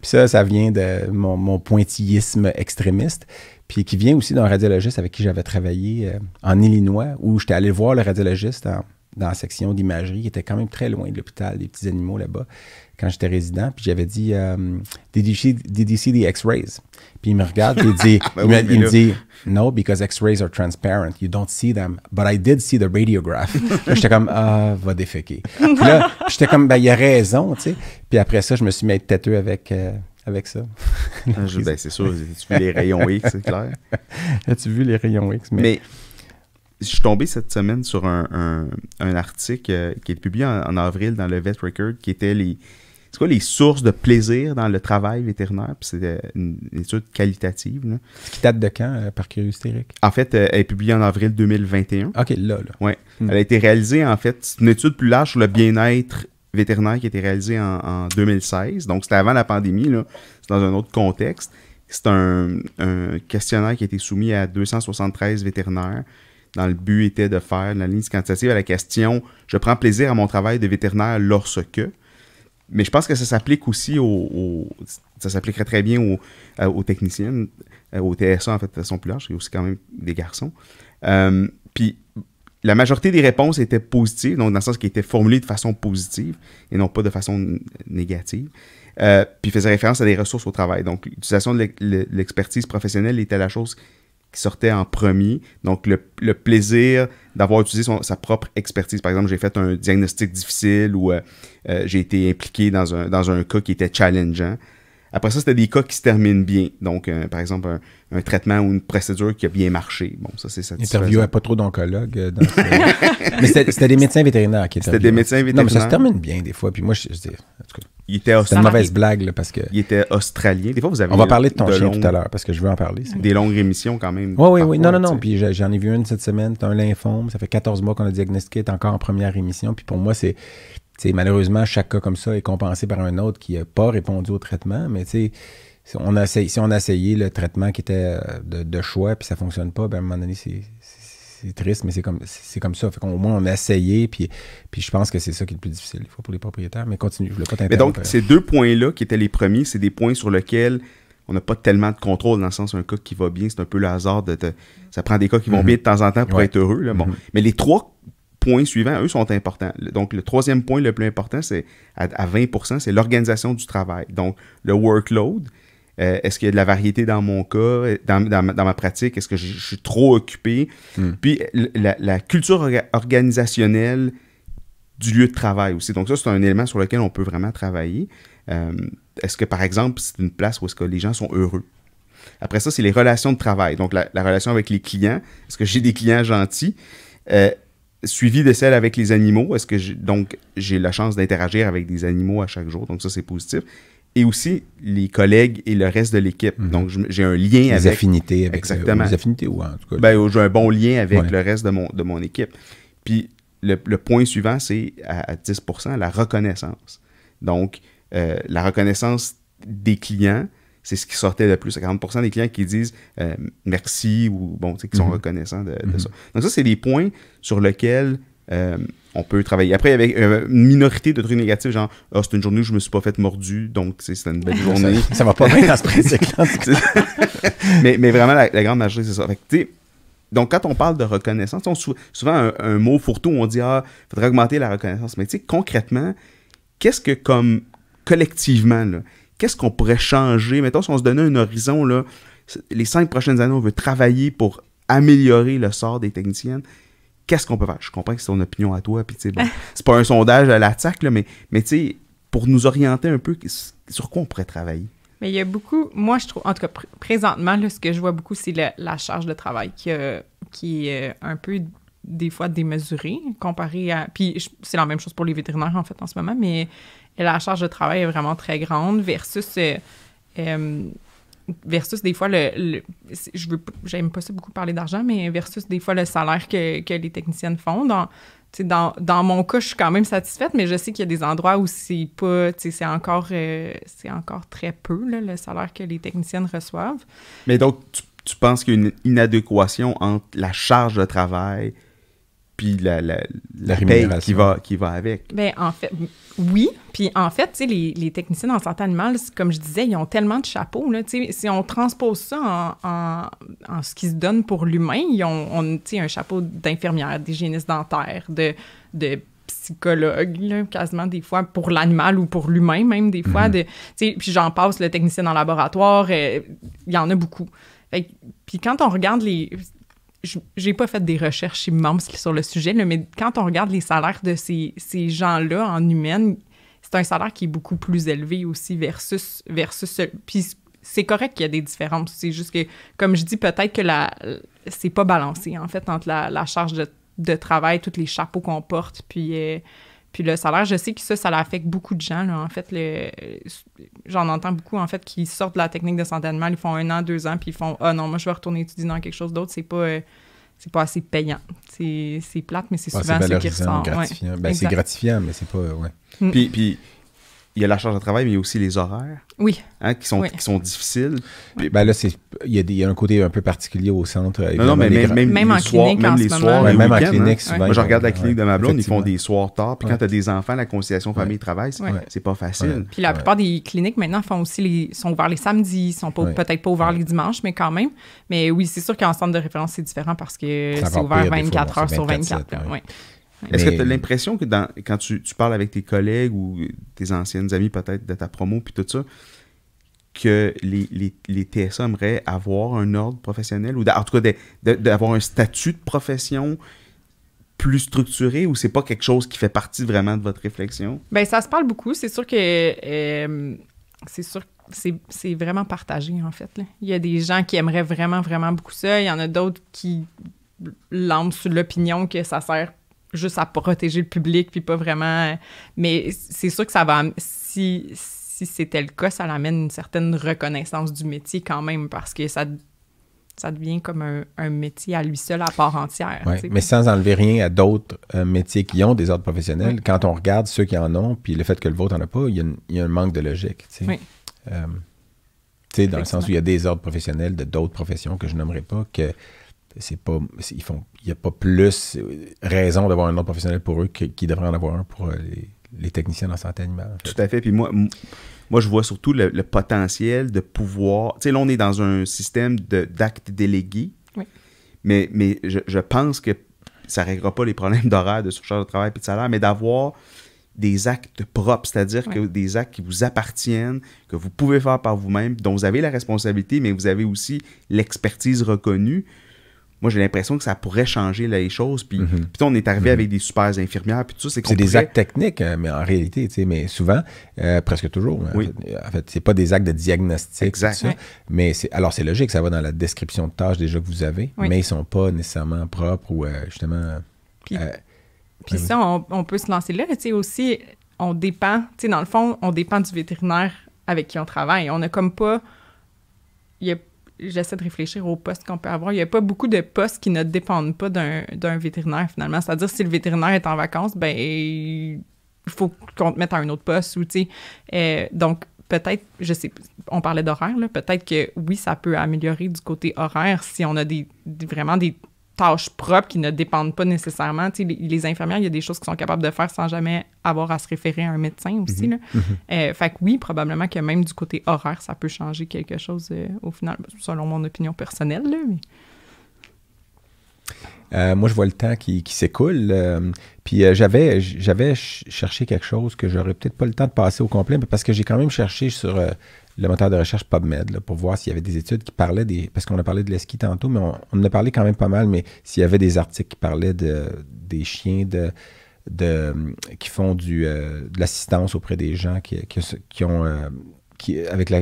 ça, ça vient de mon, pointillisme extrémiste, puis qui vient aussi d'un radiologiste avec qui j'avais travaillé euh, en Illinois, où j'étais allé voir le radiologiste en dans la section d'imagerie, qui était quand même très loin de l'hôpital, des petits animaux là-bas, quand j'étais résident. Puis j'avais dit, euh, did, you see, the X-rays? Puis il me regarde, il il, dit, *laughs* ben il, me dit, no, because X-rays are transparent. You don't see them. But I did see the radiograph. *laughs* j'étais comme, ah, va déféquer. là, j'étais comme, ben, il a raison, tu sais. Puis après ça, je me suis mis à têteux avec. Euh, avec ça. Ah, ben, c'est sûr, tu as vu les rayons X, c'est clair. As-tu *laughs* vu les rayons X? mais je suis tombé cette semaine sur un, article euh, qui est publié en, avril dans le Vet Record qui était les, quoi, les sources de plaisir dans le travail vétérinaire. C'était une, étude qualitative. qui date de quand, euh, par curiosité, Eric? En fait, euh, elle est publiée en avril 2021. OK, là, là. Oui. Hmm. Elle a été réalisée, en fait, c'est une étude plus large sur le bien-être vétérinaire qui a été réalisée en, 2016. Donc, c'était avant la pandémie. C'est dans un autre contexte. C'est un questionnaire qui a été soumis à 273 vétérinaires dans le but était de faire la ligne quantitative à la question je prends plaisir à mon travail de vétérinaire lorsque. Mais je pense que ça s'applique aussi au, ça s'appliquerait très bien euh, aux, techniciens, techniciennes, euh, aux TSA en fait de façon plus large, a aussi quand même des garçons. Euh, puis la majorité des réponses étaient positives, donc dans le sens qu'elles étaient formulées de façon positive et non pas de façon négative. puis faisait référence à des ressources au travail. Donc l'utilisation de l'expertise professionnelle était la chose qui sortait en premier. Donc, le, plaisir d'avoir utilisé sa propre expertise. Par exemple, j'ai fait un diagnostic difficile ou euh, euh, j'ai été impliqué dans un, dans un cas qui était challengeant. Après ça, c'était des cas qui se terminent bien. Donc, euh, par exemple, un, traitement ou une procédure qui a bien marché. Bon, ça, c'est satisfaisant. Interview à pas trop d'oncologues. Euh, *laughs* mais c'était des médecins vétérinaires qui étaient. C'était des médecins vétérinaires. Non, mais ça se termine bien des fois. Puis moi, je, dis, une mauvaise blague là, parce que. Il était australien. Des fois, vous avez. On va parler de ton chien tout à l'heure parce que je veux en parler. Des longues rémissions quand même. Oui, oui, oui. Non, non, non. Puis j'en ai vu une cette semaine. C'est un lymphome. Ça fait 14 mois qu'on a diagnostiqué. est encore en première rémission. Puis pour moi, c'est malheureusement, chaque cas comme ça est compensé par un autre qui n'a pas répondu au traitement, mais si on, a essayé, si on le traitement qui était euh, de, de choix puis ça ne fonctionne pas, ben, à un moment donné, c'est triste, mais c'est comme, ça. Au moins, on a essayé, puis, je pense que c'est ça qui est le plus difficile, pour les propriétaires. Mais continue, je ne voulais pas Mais donc, ces deux points-là, qui étaient les premiers, c'est des points sur lesquels on n'a pas tellement de contrôle dans le sens un cas qui va bien, c'est un peu le hasard de ça prend des cas qui vont mm-hmm. bien de temps en temps pour être heureux mm-hmm. mais les trois points suivants, eux, sont importants. Donc, le troisième point le plus important, c'est à, 20 c'est l'organisation du travail. Donc, le workload. Euh, est-ce qu'il y a de la variété dans mon cas, euh, dans, ma pratique? Est-ce que je, suis trop occupé? Hmm. Puis la, culture organisationnelle du lieu de travail aussi. Donc ça, c'est un élément sur lequel on peut vraiment travailler. Euh, est-ce que, par exemple, c'est une place où est-ce que les gens sont heureux? Après ça, c'est les relations de travail. Donc la, la relation avec les clients. Est-ce que j'ai des clients gentils? Euh, suivi de celle avec les animaux. Est-ce que j'ai, donc j'ai la chance d'interagir avec des animaux à chaque jour, donc ça c'est positif. Et aussi les collègues et le reste de l'équipe. Mhm. Donc j'ai un lien avec. Les affinités avec. Euh, Exactement. Les affinités ou en tout cas. Ben, j'ai un bon lien avec le reste de mon, de mon équipe. Puis le, point suivant, c'est à, 10 la reconnaissance. Donc euh, la reconnaissance des clients, c'est ce qui sortait le plus. 40% des clients qui disent euh, merci ou bon, qui sont mhm. reconnaissants de, mhm. ça. Donc ça, c'est des points sur lesquels euh, on peut travailler. Après, avec euh, une minorité de trucs négatifs, genre ah, c'est une journée où je me suis pas fait mordu, donc c'était une belle journée. *laughs* ça va pas bien dans ce principe-là. *laughs* mais, mais, vraiment, la, grande majorité, c'est ça. donc, quand on parle de reconnaissance, on souvent un, mot fourre-tout, on dit Ah, faudrait augmenter la reconnaissance. Mais tu sais, concrètement, qu'est-ce que comme collectivement, là, qu'est-ce qu'on pourrait changer? Mettons, si on se donnait un horizon, là, les cinq prochaines années, on veut travailler pour améliorer le sort des techniciennes. Qu'est-ce qu'on peut faire? Je comprends que c'est ton opinion à toi, puis bon, *laughs* c'est pas un sondage à l'attaque, mais, mais pour nous orienter un peu, sur quoi on pourrait travailler? Mais il y a beaucoup, moi je trouve, en tout cas présentement, ce que je vois beaucoup, c'est la, charge de travail qui, euh, qui est euh, un peu des fois démesurée comparée à. Puis c'est la même chose pour les vétérinaires en fait en ce moment, mais la charge de travail est vraiment très grande versus euh, euh, versus des fois le, je veux j'aime pas ça beaucoup parler d'argent mais versus des fois le salaire que, les techniciennes font dans, dans mon cas, je suis quand même satisfaite, mais je sais qu'il y a des endroits où c'est pas, c'est encore, euh, c'est encore très peu le salaire que les techniciennes reçoivent. Mais donc, tu, tu penses qu'il y a une inadéquation entre la charge de travail puis la, la, la, qui va, qui va avec. Bien, en fait, oui. Puis en fait, les, les techniciens en santé animale, comme je disais, ils ont tellement de chapeaux. Là, si on transpose ça en, en, en ce qui se donne pour l'humain, ils ont on, un chapeau d'infirmière, d'hygiéniste dentaire, de, de psychologue, quasiment des fois pour l'animal ou pour l'humain même des fois. Mhm. de, puis j'en passe, le technicien en laboratoire, euh, il y en a beaucoup. puis quand on regarde les, j'ai pas fait des recherches immenses sur le sujet, mais quand on regarde les salaires de ces, gens-là en humaine, c'est un salaire qui est beaucoup plus élevé aussi versus... versus puis c'est correct qu'il y a des différences. C'est juste que, comme je dis, peut-être que la c'est pas balancé, en fait, entre la, charge de, travail, tous les chapeaux qu'on porte, puis... Euh, puis le salaire, je sais que ça, ça l'affecte beaucoup de gens. En fait, j'en entends beaucoup, en fait, qui sortent de la technique de santé ils font un an, deux ans, puis ils font « Ah non, moi, je vais retourner étudier dans quelque chose d'autre, c'est pas... Euh, c'est pas assez payant. C'est plate, mais c'est souvent ce qui ressort. Ben, c'est gratifiant, mais c'est pas... Mm. puis il y a la charge de travail, mais il y a aussi les horaires. Oui. Hein, qui, sont, qui sont difficiles. Puis, ben là, il, y a un côté un peu particulier au centre. Non, non, mais même, même, en clinique, même les soirs, même, en hein. clinique, Moi, je regarde la clinique de ma blonde, ils font des soirs tard. Puis quand tu as des enfants, la conciliation famille-travail, c'est, c'est pas facile. Puis la plupart des cliniques maintenant font aussi les, sont ouverts les samedis, sont peut-être pas ouverts les dimanches, mais quand même. Mais oui, c'est sûr qu'en centre de référence, c'est différent parce que c'est ouvert 24 heures sur 24. Est-ce que tu as l'impression que quand tu, parles avec tes collègues ou tes anciennes amies peut-être de ta promo puis tout ça, que les, les, TSA aimeraient avoir un ordre professionnel ou en tout cas d'avoir un statut de profession plus structuré ou c'est pas quelque chose qui fait partie vraiment de votre réflexion? Bien, ça se parle beaucoup. C'est sûr que euh, c'est sûr c'est vraiment partagé en fait. Il y a des gens qui aimeraient vraiment, vraiment beaucoup ça. Il y en a d'autres qui lancent sur l'opinion que ça sert juste à protéger le public, puis pas vraiment. Euh, mais c'est sûr que ça va. Si, si c'était le cas, ça l'amène une certaine reconnaissance du métier quand même, parce que ça, ça devient comme un, métier à lui seul, à part entière. mais sans enlever rien à d'autres euh, métiers qui ont des ordres professionnels, quand on regarde ceux qui en ont, puis le fait que le vôtre n'en a pas, il y a, un manque de logique. Oui. Euh, sais, dans le sens où il y a des ordres professionnels de d'autres professions que je n'aimerais pas, que c'est pas ils font il n'y a pas plus raison d'avoir un ordre professionnel pour eux qu'il devrait en avoir un pour euh, les, techniciens en santé animale. Tout à fait. Puis moi, moi je vois surtout le, potentiel de pouvoir. Tu sais, là, on est dans un système d'actes délégués. Oui. Mais, mais je, pense que ça ne réglera pas les problèmes d'horaire, de surcharge de travail et de salaire, mais d'avoir des actes propres, c'est-à-dire que des actes qui vous appartiennent, que vous pouvez faire par vous-même, dont vous avez la responsabilité, mais vous avez aussi l'expertise reconnue moi j'ai l'impression que ça pourrait changer les choses. Puis, mhm. on est arrivé mhm. avec des super infirmières, puis tout C'est des actes techniques, hein, mais en réalité, tu sais, mais souvent, euh, presque toujours. Hein, en fait, c'est pas des actes de diagnostic, Exactement. Ça, alors c'est logique, ça va dans la description de tâches déjà que vous avez, mais ils sont pas nécessairement propres ou euh, justement. Puis, euh, ah ça, on, peut se lancer là. Tu sais, aussi, on dépend, tu sais, dans le fond, on dépend du vétérinaire avec qui on travaille. On n'a comme pas. Il y a j'essaie de réfléchir aux postes qu'on peut avoir. Il n'y a pas beaucoup de postes qui ne dépendent pas d'un vétérinaire, finalement. C'est-à-dire, si le vétérinaire est en vacances, ben il faut qu'on te mette à un autre poste ou, tu sais. Euh, donc, peut-être, je sais, on parlait d'horaire, peut-être que oui, ça peut améliorer du côté horaire si on a des vraiment des tâches propres qui ne dépendent pas nécessairement. les, infirmières, il y a des choses qu'ils sont capables de faire sans jamais avoir à se référer à un médecin aussi. Mhm, là. Mhm. Euh, fait que oui, probablement que même du côté horaire, ça peut changer quelque chose euh, au final, selon mon opinion personnelle. Là, euh, moi, je vois le temps qui, s'écoule. puis j'avais, j'avais cherché quelque chose que j'aurais peut-être pas le temps de passer au complet, parce que j'ai quand même cherché sur le moteur de recherche PubMed pour voir s'il y avait des études qui parlaient des. Parce qu'on a parlé de l'esquit tantôt, mais on, en a parlé quand même pas mal, mais s'il y avait des articles qui parlaient de, des chiens de, de, qui font du, euh, de l'assistance auprès des gens qui, qui, ont. Euh, qui, avec la,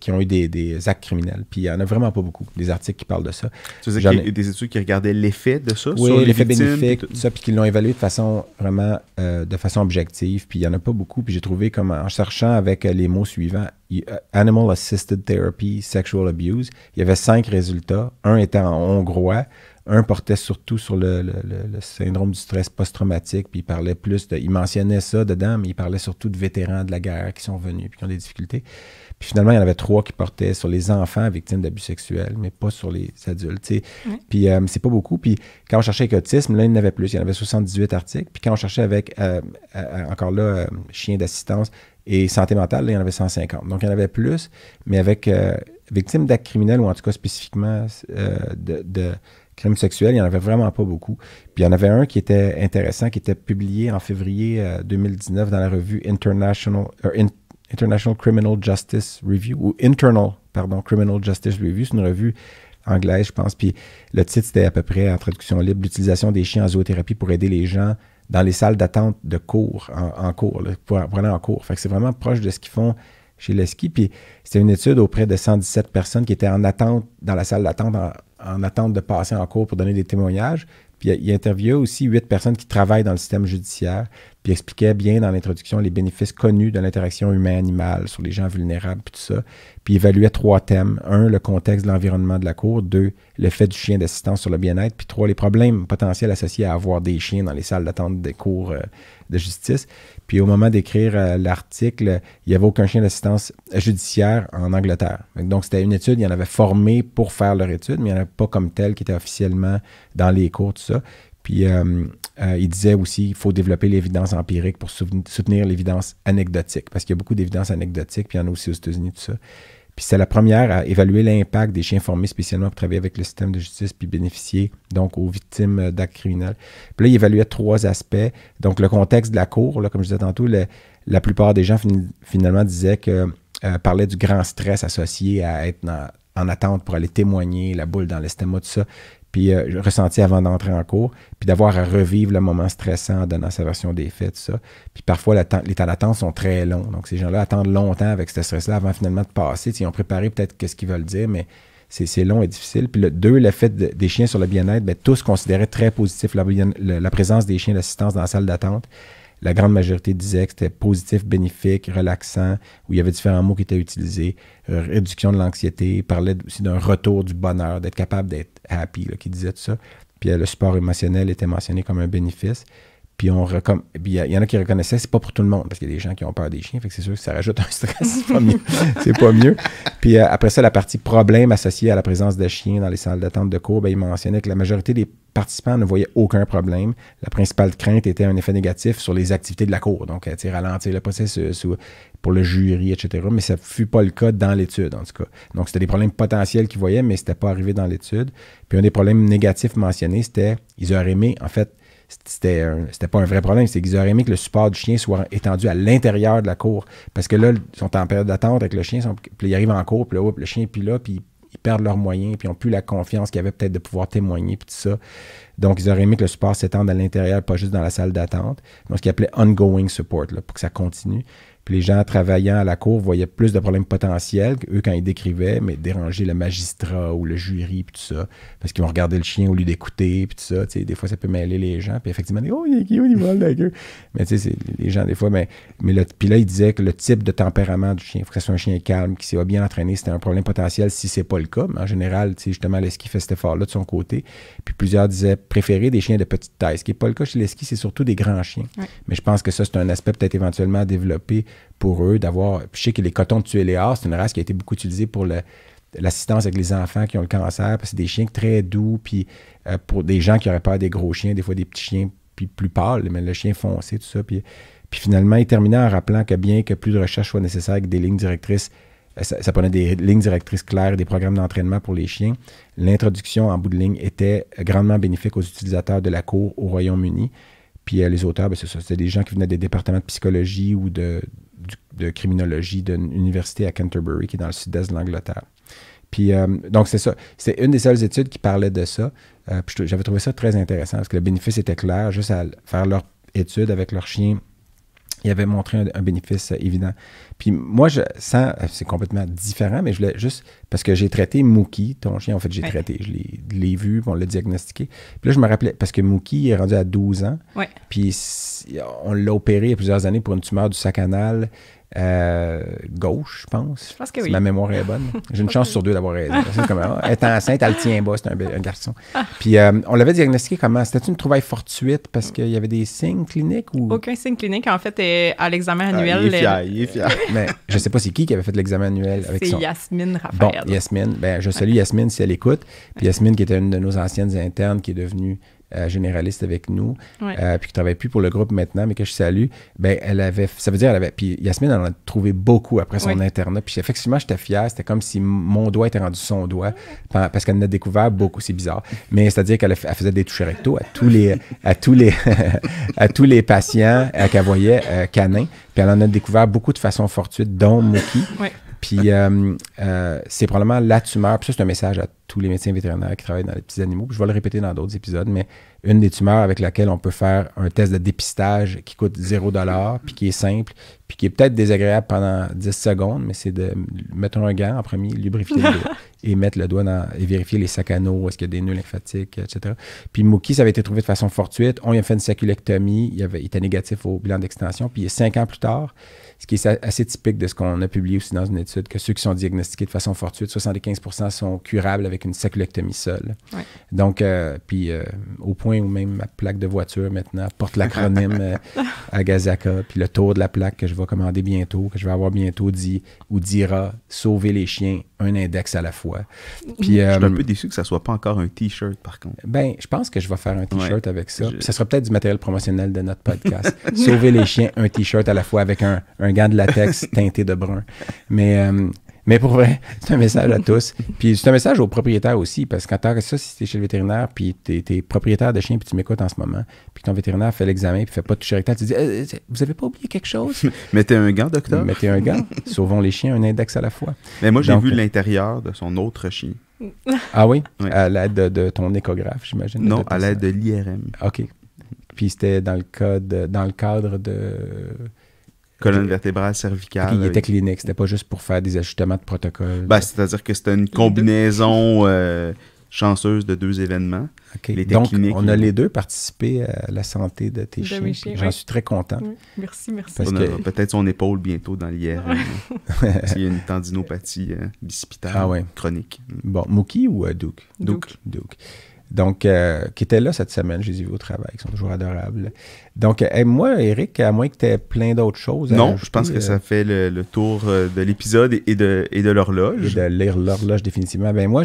qui ont eu des, des, actes criminels. Puis il n'y en a vraiment pas beaucoup, des articles qui parlent de ça. Tu veux qu'il y a des études qui regardaient l'effet de ça sur les l'effet bénéfique, tout ça, puis qu'ils l'ont évalué de façon vraiment euh, de façon objective. Puis il n'y en a pas beaucoup. Puis j'ai trouvé comme en cherchant avec euh, les mots suivants, euh, Animal Assisted Therapy, Sexual Abuse, il y avait cinq résultats. Un était en hongrois, un portait surtout sur le, syndrome du stress post-traumatique, puis il parlait plus de. Il mentionnait ça dedans, mais il parlait surtout de vétérans de la guerre qui sont venus puis qui ont des difficultés. Puis finalement, il y en avait trois qui portaient sur les enfants victimes d'abus sexuels, mais pas sur les adultes. Puis euh, c'est pas beaucoup. Puis quand on cherchait avec autisme, là, il y en avait plus. Il y en avait 78 articles. Puis quand on cherchait avec, euh, euh, encore là, chien d'assistance et santé mentale, là, il y en avait 150. Donc il y en avait plus, mais avec victimes d'actes criminels ou en tout cas spécifiquement de crimes sexuels, il n'y en avait vraiment pas beaucoup. Puis il y en avait un qui était intéressant, qui était publié en février 2019 euh, dans la revue International, euh, International Criminal Justice Review, ou Internal, pardon, Criminal Justice Review. C'est une revue anglaise, je pense. Puis le titre, c'était à peu près en traduction libre, l'utilisation des chiens en zoothérapie pour aider les gens dans les salles d'attente de cours, en, cours, pour, pour, en cours. Fait que c'est vraiment proche de ce qu'ils font chez Leski. Puis c'était une étude auprès de 117 personnes qui étaient en attente, dans la salle d'attente en attente de passer en cours pour donner des témoignages. Puis il interviewe aussi huit personnes qui travaillent dans le système judiciaire puis expliquait bien dans l'introduction les bénéfices connus de l'interaction humain-animal sur les gens vulnérables, puis tout ça. Puis évaluait trois thèmes. Un, le contexte de l'environnement de la cour. Deux, l'effet du chien d'assistance sur le bien-être. Puis trois, les problèmes potentiels associés à avoir des chiens dans les salles d'attente des cours euh, de justice. Puis au moment d'écrire euh, l'article, il n'y avait aucun chien d'assistance judiciaire en Angleterre. Donc c'était une étude, il y en avait formé pour faire leur étude, mais il n'y en avait pas comme tel qui était officiellement dans les cours, tout ça. Puis euh, euh, il disait aussi qu'il faut développer l'évidence empirique pour soutenir l'évidence anecdotique, parce qu'il y a beaucoup d'évidence anecdotique, puis il y en a aussi aux États-Unis, tout ça. Puis c'est la première à évaluer l'impact des chiens formés spécialement pour travailler avec le système de justice puis bénéficier donc aux victimes d'actes criminels. Puis là, il évaluait trois aspects. Donc le contexte de la cour, là, comme je disais tantôt, la plupart des gens finalement disaient que parlait euh, parlaient du grand stress associé à être en attente pour aller témoigner, la boule dans l'estomac, tout ça puis euh, ressenti avant d'entrer en cours, puis d'avoir à revivre le moment stressant en donnant sa version des faits, tout ça. Puis parfois, les temps d'attente sont très longs. Donc, ces gens-là attendent longtemps avec ce stress-là avant finalement de passer. ils ont préparé peut-être ce qu'ils veulent dire, mais c'est long et difficile. Puis le deux, le des chiens sur le bien-être, ben, tous considéraient très positif la présence des chiens d'assistance dans la salle d'attente. La grande majorité disait que c'était positif, bénéfique, relaxant, où il y avait différents mots qui étaient utilisés. Euh, réduction de l'anxiété, parlait aussi d'un retour du bonheur, d'être capable d'être happy, là, qui disait tout ça. Puis euh, le support émotionnel était mentionné comme un bénéfice. Puis on il y, en a qui reconnaissaient, c'est pas pour tout le monde, parce qu'il y a des gens qui ont peur des chiens, fait que c'est sûr que ça rajoute un stress, c'est pas mieux. *laughs* pas mieux. Puis euh, après ça, la partie problème associée à la présence de chiens dans les salles d'attente de cours, ben, il mentionnait que la majorité des participants ne voyaient aucun problème. La principale crainte était un effet négatif sur les activités de la cour, donc euh, ralentir le processus pour le jury, etc. Mais ça ne fut pas le cas dans l'étude, en tout cas. Donc, c'était des problèmes potentiels qu'ils voyaient, mais ce n'était pas arrivé dans l'étude. Puis un des problèmes négatifs mentionnés, c'était ils auraient aimé, en fait, c'était pas un vrai problème, c'est qu'ils auraient aimé que le support du chien soit étendu à l'intérieur de la cour parce que là ils sont en période d'attente avec le chien, puis ils arrivent en cour, puis le chien puis là puis ils perdent leurs moyens, puis ils n'ont plus la confiance qu'ils avaient peut-être de pouvoir témoigner, puis tout ça. Donc, ils auraient aimé que le support s'étende à l'intérieur, pas juste dans la salle d'attente. Donc, ce qu'ils appelaient ongoing support, pour que ça continue les gens travaillant à la cour voyaient plus de problèmes potentiels qu'eux, quand ils décrivaient, mais déranger le magistrat ou le jury, puis tout ça, parce qu'ils vont regarder le chien au lieu d'écouter, puis tout ça. des fois, ça peut mêler les gens. Puis effectivement, oh, il a qui, niveau vole la gueule. Mais tu sais, les gens, des fois, mais, mais le, puis là, il disait que le type de tempérament du chien, il faut que ce soit un chien calme, qui s'est bien entraîné, c'était un problème potentiel si c'est pas le cas. Mais en général, tu sais, justement, l'esquif fait cet effort-là de son côté. Puis plusieurs disaient préférer des chiens de petite taille, ce qui n'est pas le cas chez l'esquif, c'est surtout des grands chiens. Mais je pense que ça, c'est un aspect peut-être éventuellement à développer pour eux d'avoir. Je sais que les cotons de Léa, c'est une race qui a été beaucoup utilisée pour l'assistance avec les enfants qui ont le cancer, parce que c'est des chiens très doux, puis euh, pour des gens qui auraient peur des gros chiens, des fois des petits chiens puis plus pâles, mais le chien foncé, tout ça. Puis, puis finalement, il terminait en rappelant que bien que plus de recherche soit nécessaire que des lignes directrices, euh, ça, prenait des lignes directrices claires, des programmes d'entraînement pour les chiens. L'introduction en bout de ligne était grandement bénéfique aux utilisateurs de la cour au Royaume-Uni. Puis euh, les auteurs, ben, c'est ça, c'était des gens qui venaient des départements de psychologie ou de, de criminologie d'une université à Canterbury, qui est dans le sud-est de l'Angleterre. Puis, euh, donc, c'est ça. C'est une des seules études qui parlait de ça. Euh, j'avais trouvé ça très intéressant parce que le bénéfice était clair, juste à faire leur étude avec leur chien il avait montré un, bénéfice euh, évident. Puis moi, je sens, euh, c'est complètement différent, mais je voulais juste, parce que j'ai traité Mookie, ton chien, en fait, j'ai traité, je l'ai vu, on l'a diagnostiqué. Puis là, je me rappelais, parce que Mookie est rendu à 12 ans, ouais. puis on l'a opéré il y a plusieurs années pour une tumeur du sac anal euh, gauche, je pense. Je pense que oui. ma mémoire est bonne. *laughs* J'ai une chance sur deux d'avoir raison. *laughs* Comme, étant oh, enceinte, elle tient bas, c'est un, garçon. Ah. Puis euh, on l'avait diagnostiqué comment C'était une trouvaille fortuite parce qu'il y avait des signes cliniques ou Aucun signe clinique. En fait, à l'examen ah, annuel. Ah, il est fier, il est fier. Euh, Mais je sais pas c'est qui qui avait fait l'examen annuel avec C'est Yasmine Raphaël. Bon, Yasmine. Ben, je salue Yasmine si elle écoute. Puis Yasmine qui était une de nos anciennes internes qui est devenue euh, généraliste avec nous, euh, puis qui travaille plus pour le groupe maintenant, mais que je salue, ben elle avait, ça veut dire, elle avait, puis Yasmine, elle en a trouvé beaucoup après son internat, puis effectivement, j'étais fier, c'était comme si mon doigt était rendu son doigt, parce qu'elle en a découvert beaucoup, c'est bizarre, mais c'est-à-dire qu'elle faisait des touches recto à tous les, à tous les, *laughs* à tous les patients euh, qu'elle voyait canin. puis elle en a découvert beaucoup de façon fortuite, dont Mookie, ouais. Puis euh, euh, c'est probablement la tumeur. Puis ça, c'est un message à tous les médecins vétérinaires qui travaillent dans les petits animaux. Puis je vais le répéter dans d'autres épisodes, mais une des tumeurs avec laquelle on peut faire un test de dépistage qui coûte 0 puis qui est simple, puis qui est peut-être désagréable pendant 10 secondes, mais c'est de mettre un gant en premier, lubrifier *laughs* et mettre le doigt dans, et vérifier les sacs anneaux, est-ce qu'il y a des nœuds lymphatiques, etc. Puis Mookie, ça avait été trouvé de façon fortuite. On lui a fait une saculectomie, il, avait, il était négatif au bilan d'extension, puis cinq ans plus tard, ce qui est assez typique de ce qu'on a publié aussi dans une étude, que ceux qui sont diagnostiqués de façon fortuite, 75 sont curables avec une séculectomie seule. Donc, euh, puis euh, au point où même ma plaque de voiture maintenant porte l'acronyme euh, *laughs* Agazaka, puis le tour de la plaque que je vais commander bientôt, que je vais avoir bientôt dit, ou dira « Sauver les chiens » un index à la fois. je suis un euh, peu déçu que ça soit pas encore un t-shirt par contre. Ben, je pense que je vais faire un t-shirt avec ça. Ça sera peut-être du matériel promotionnel de notre podcast. *laughs* Sauver les chiens, un t-shirt à la fois avec un, gant de latex teinté de brun. Mais euh, mais pour vrai, *laughs* c'est un message à tous. Puis c'est un message aux propriétaires aussi, parce qu'en tant que ça, si tu es chez le vétérinaire, puis tu es, propriétaire de chien, puis tu m'écoutes en ce moment, puis ton vétérinaire fait l'examen, puis fait pas de toucher rectal, tu dis euh, Vous avez pas oublié quelque chose *laughs* Mettez un gant, docteur. Mettez un gant. *laughs* Sauvons les chiens, un index à la fois. Mais moi, j'ai vu l'intérieur de son autre chien. Ah oui, À l'aide de, ton échographe, j'imagine. Non, à l'aide de l'IRM. OK. Puis c'était dans, le dans le cadre de Colonne vertébrale cervicale. il était clinique, c'était pas juste pour faire des ajustements de protocole. Ben, c'est-à-dire que c'était une combinaison euh, chanceuse de deux événements. Donc, on a euh, les deux participé à la santé de tes chiens. J'en suis très content. Merci, merci. peut-être son épaule bientôt dans l'IR. Hein. S'il y a une tendinopathie hein, ah chronique. Bon, Mookie ou euh, Duke? Duke. Duke. Duke. Donc, euh, qui étaient là cette semaine, je les ai vus au travail, ils sont toujours adorables. Donc, euh, moi, Eric, à moins que tu aies plein d'autres choses. non, je pense que ça euh, fait le, tour de l'épisode et de, et de l'horloge. Et de lire l'horloge définitivement. Ben moi,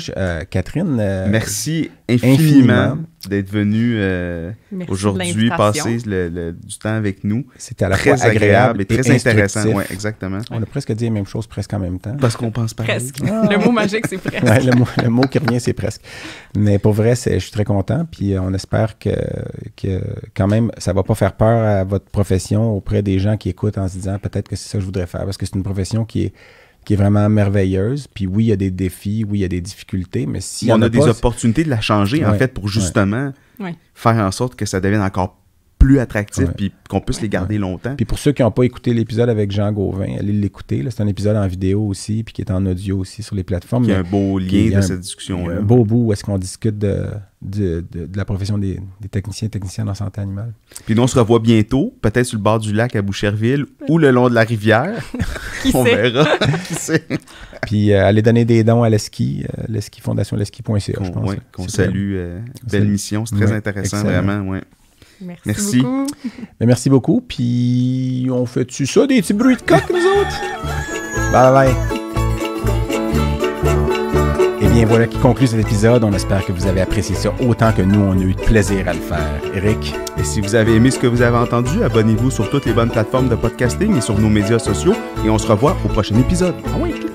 Catherine. Merci infiniment d'être venu euh, aujourd'hui, passer du temps avec nous. C'était à la très fois agréable, agréable et, très intéressant. exactement. On a presque dit la même chose presque en même temps. Parce qu'on pense pas Presque. Ah. Le mot magique, c'est presque. Ouais, le, mot, le, mot, qui revient, c'est presque. Mais pour vrai, je suis très content. Puis euh, on espère que, que quand même, ça ne va pas faire peur à votre profession auprès des gens qui écoutent en se disant peut-être que c'est ça que je voudrais faire. Parce que c'est une profession qui est qui est vraiment merveilleuse. Puis oui, il y a des défis, oui, il y a des difficultés, mais si. On a, des opportunités de la changer, en fait, pour justement faire en sorte que ça devienne encore plus attractifs puis qu'on puisse les garder longtemps. Puis pour ceux qui n'ont pas écouté l'épisode avec Jean Gauvin, allez l'écouter. C'est un épisode en vidéo aussi, puis qui est en audio aussi sur les plateformes. Il y a un beau lien de cette discussion-là. Un beau bout où est-ce qu'on discute de, de, la profession des, techniciens et techniciens en santé animale. Puis nous, on se revoit bientôt, peut-être sur le bord du lac à Boucherville ou le long de la rivière. *laughs* on verra. *laughs* Puis euh, allez donner des dons à l'ESKI, euh, l'ESKI, Fondation l'ESKI.ca, je pense. Oui, qu'on salue. Euh, belle mission, c'est très intéressant, vraiment. Ouais. Merci, merci. beaucoup. Mais ben, merci beaucoup. Puis on fait-tu ça, des petits bruits de coq, nous autres? Bye bye. Et eh bien voilà qui conclut cet épisode. On espère que vous avez apprécié ça autant que nous, on a eu de plaisir à le faire. Eric? Et si vous avez aimé ce que vous avez entendu, abonnez-vous sur toutes les bonnes plateformes de podcasting et sur nos médias sociaux. Et on se revoit au prochain épisode. Ah oui,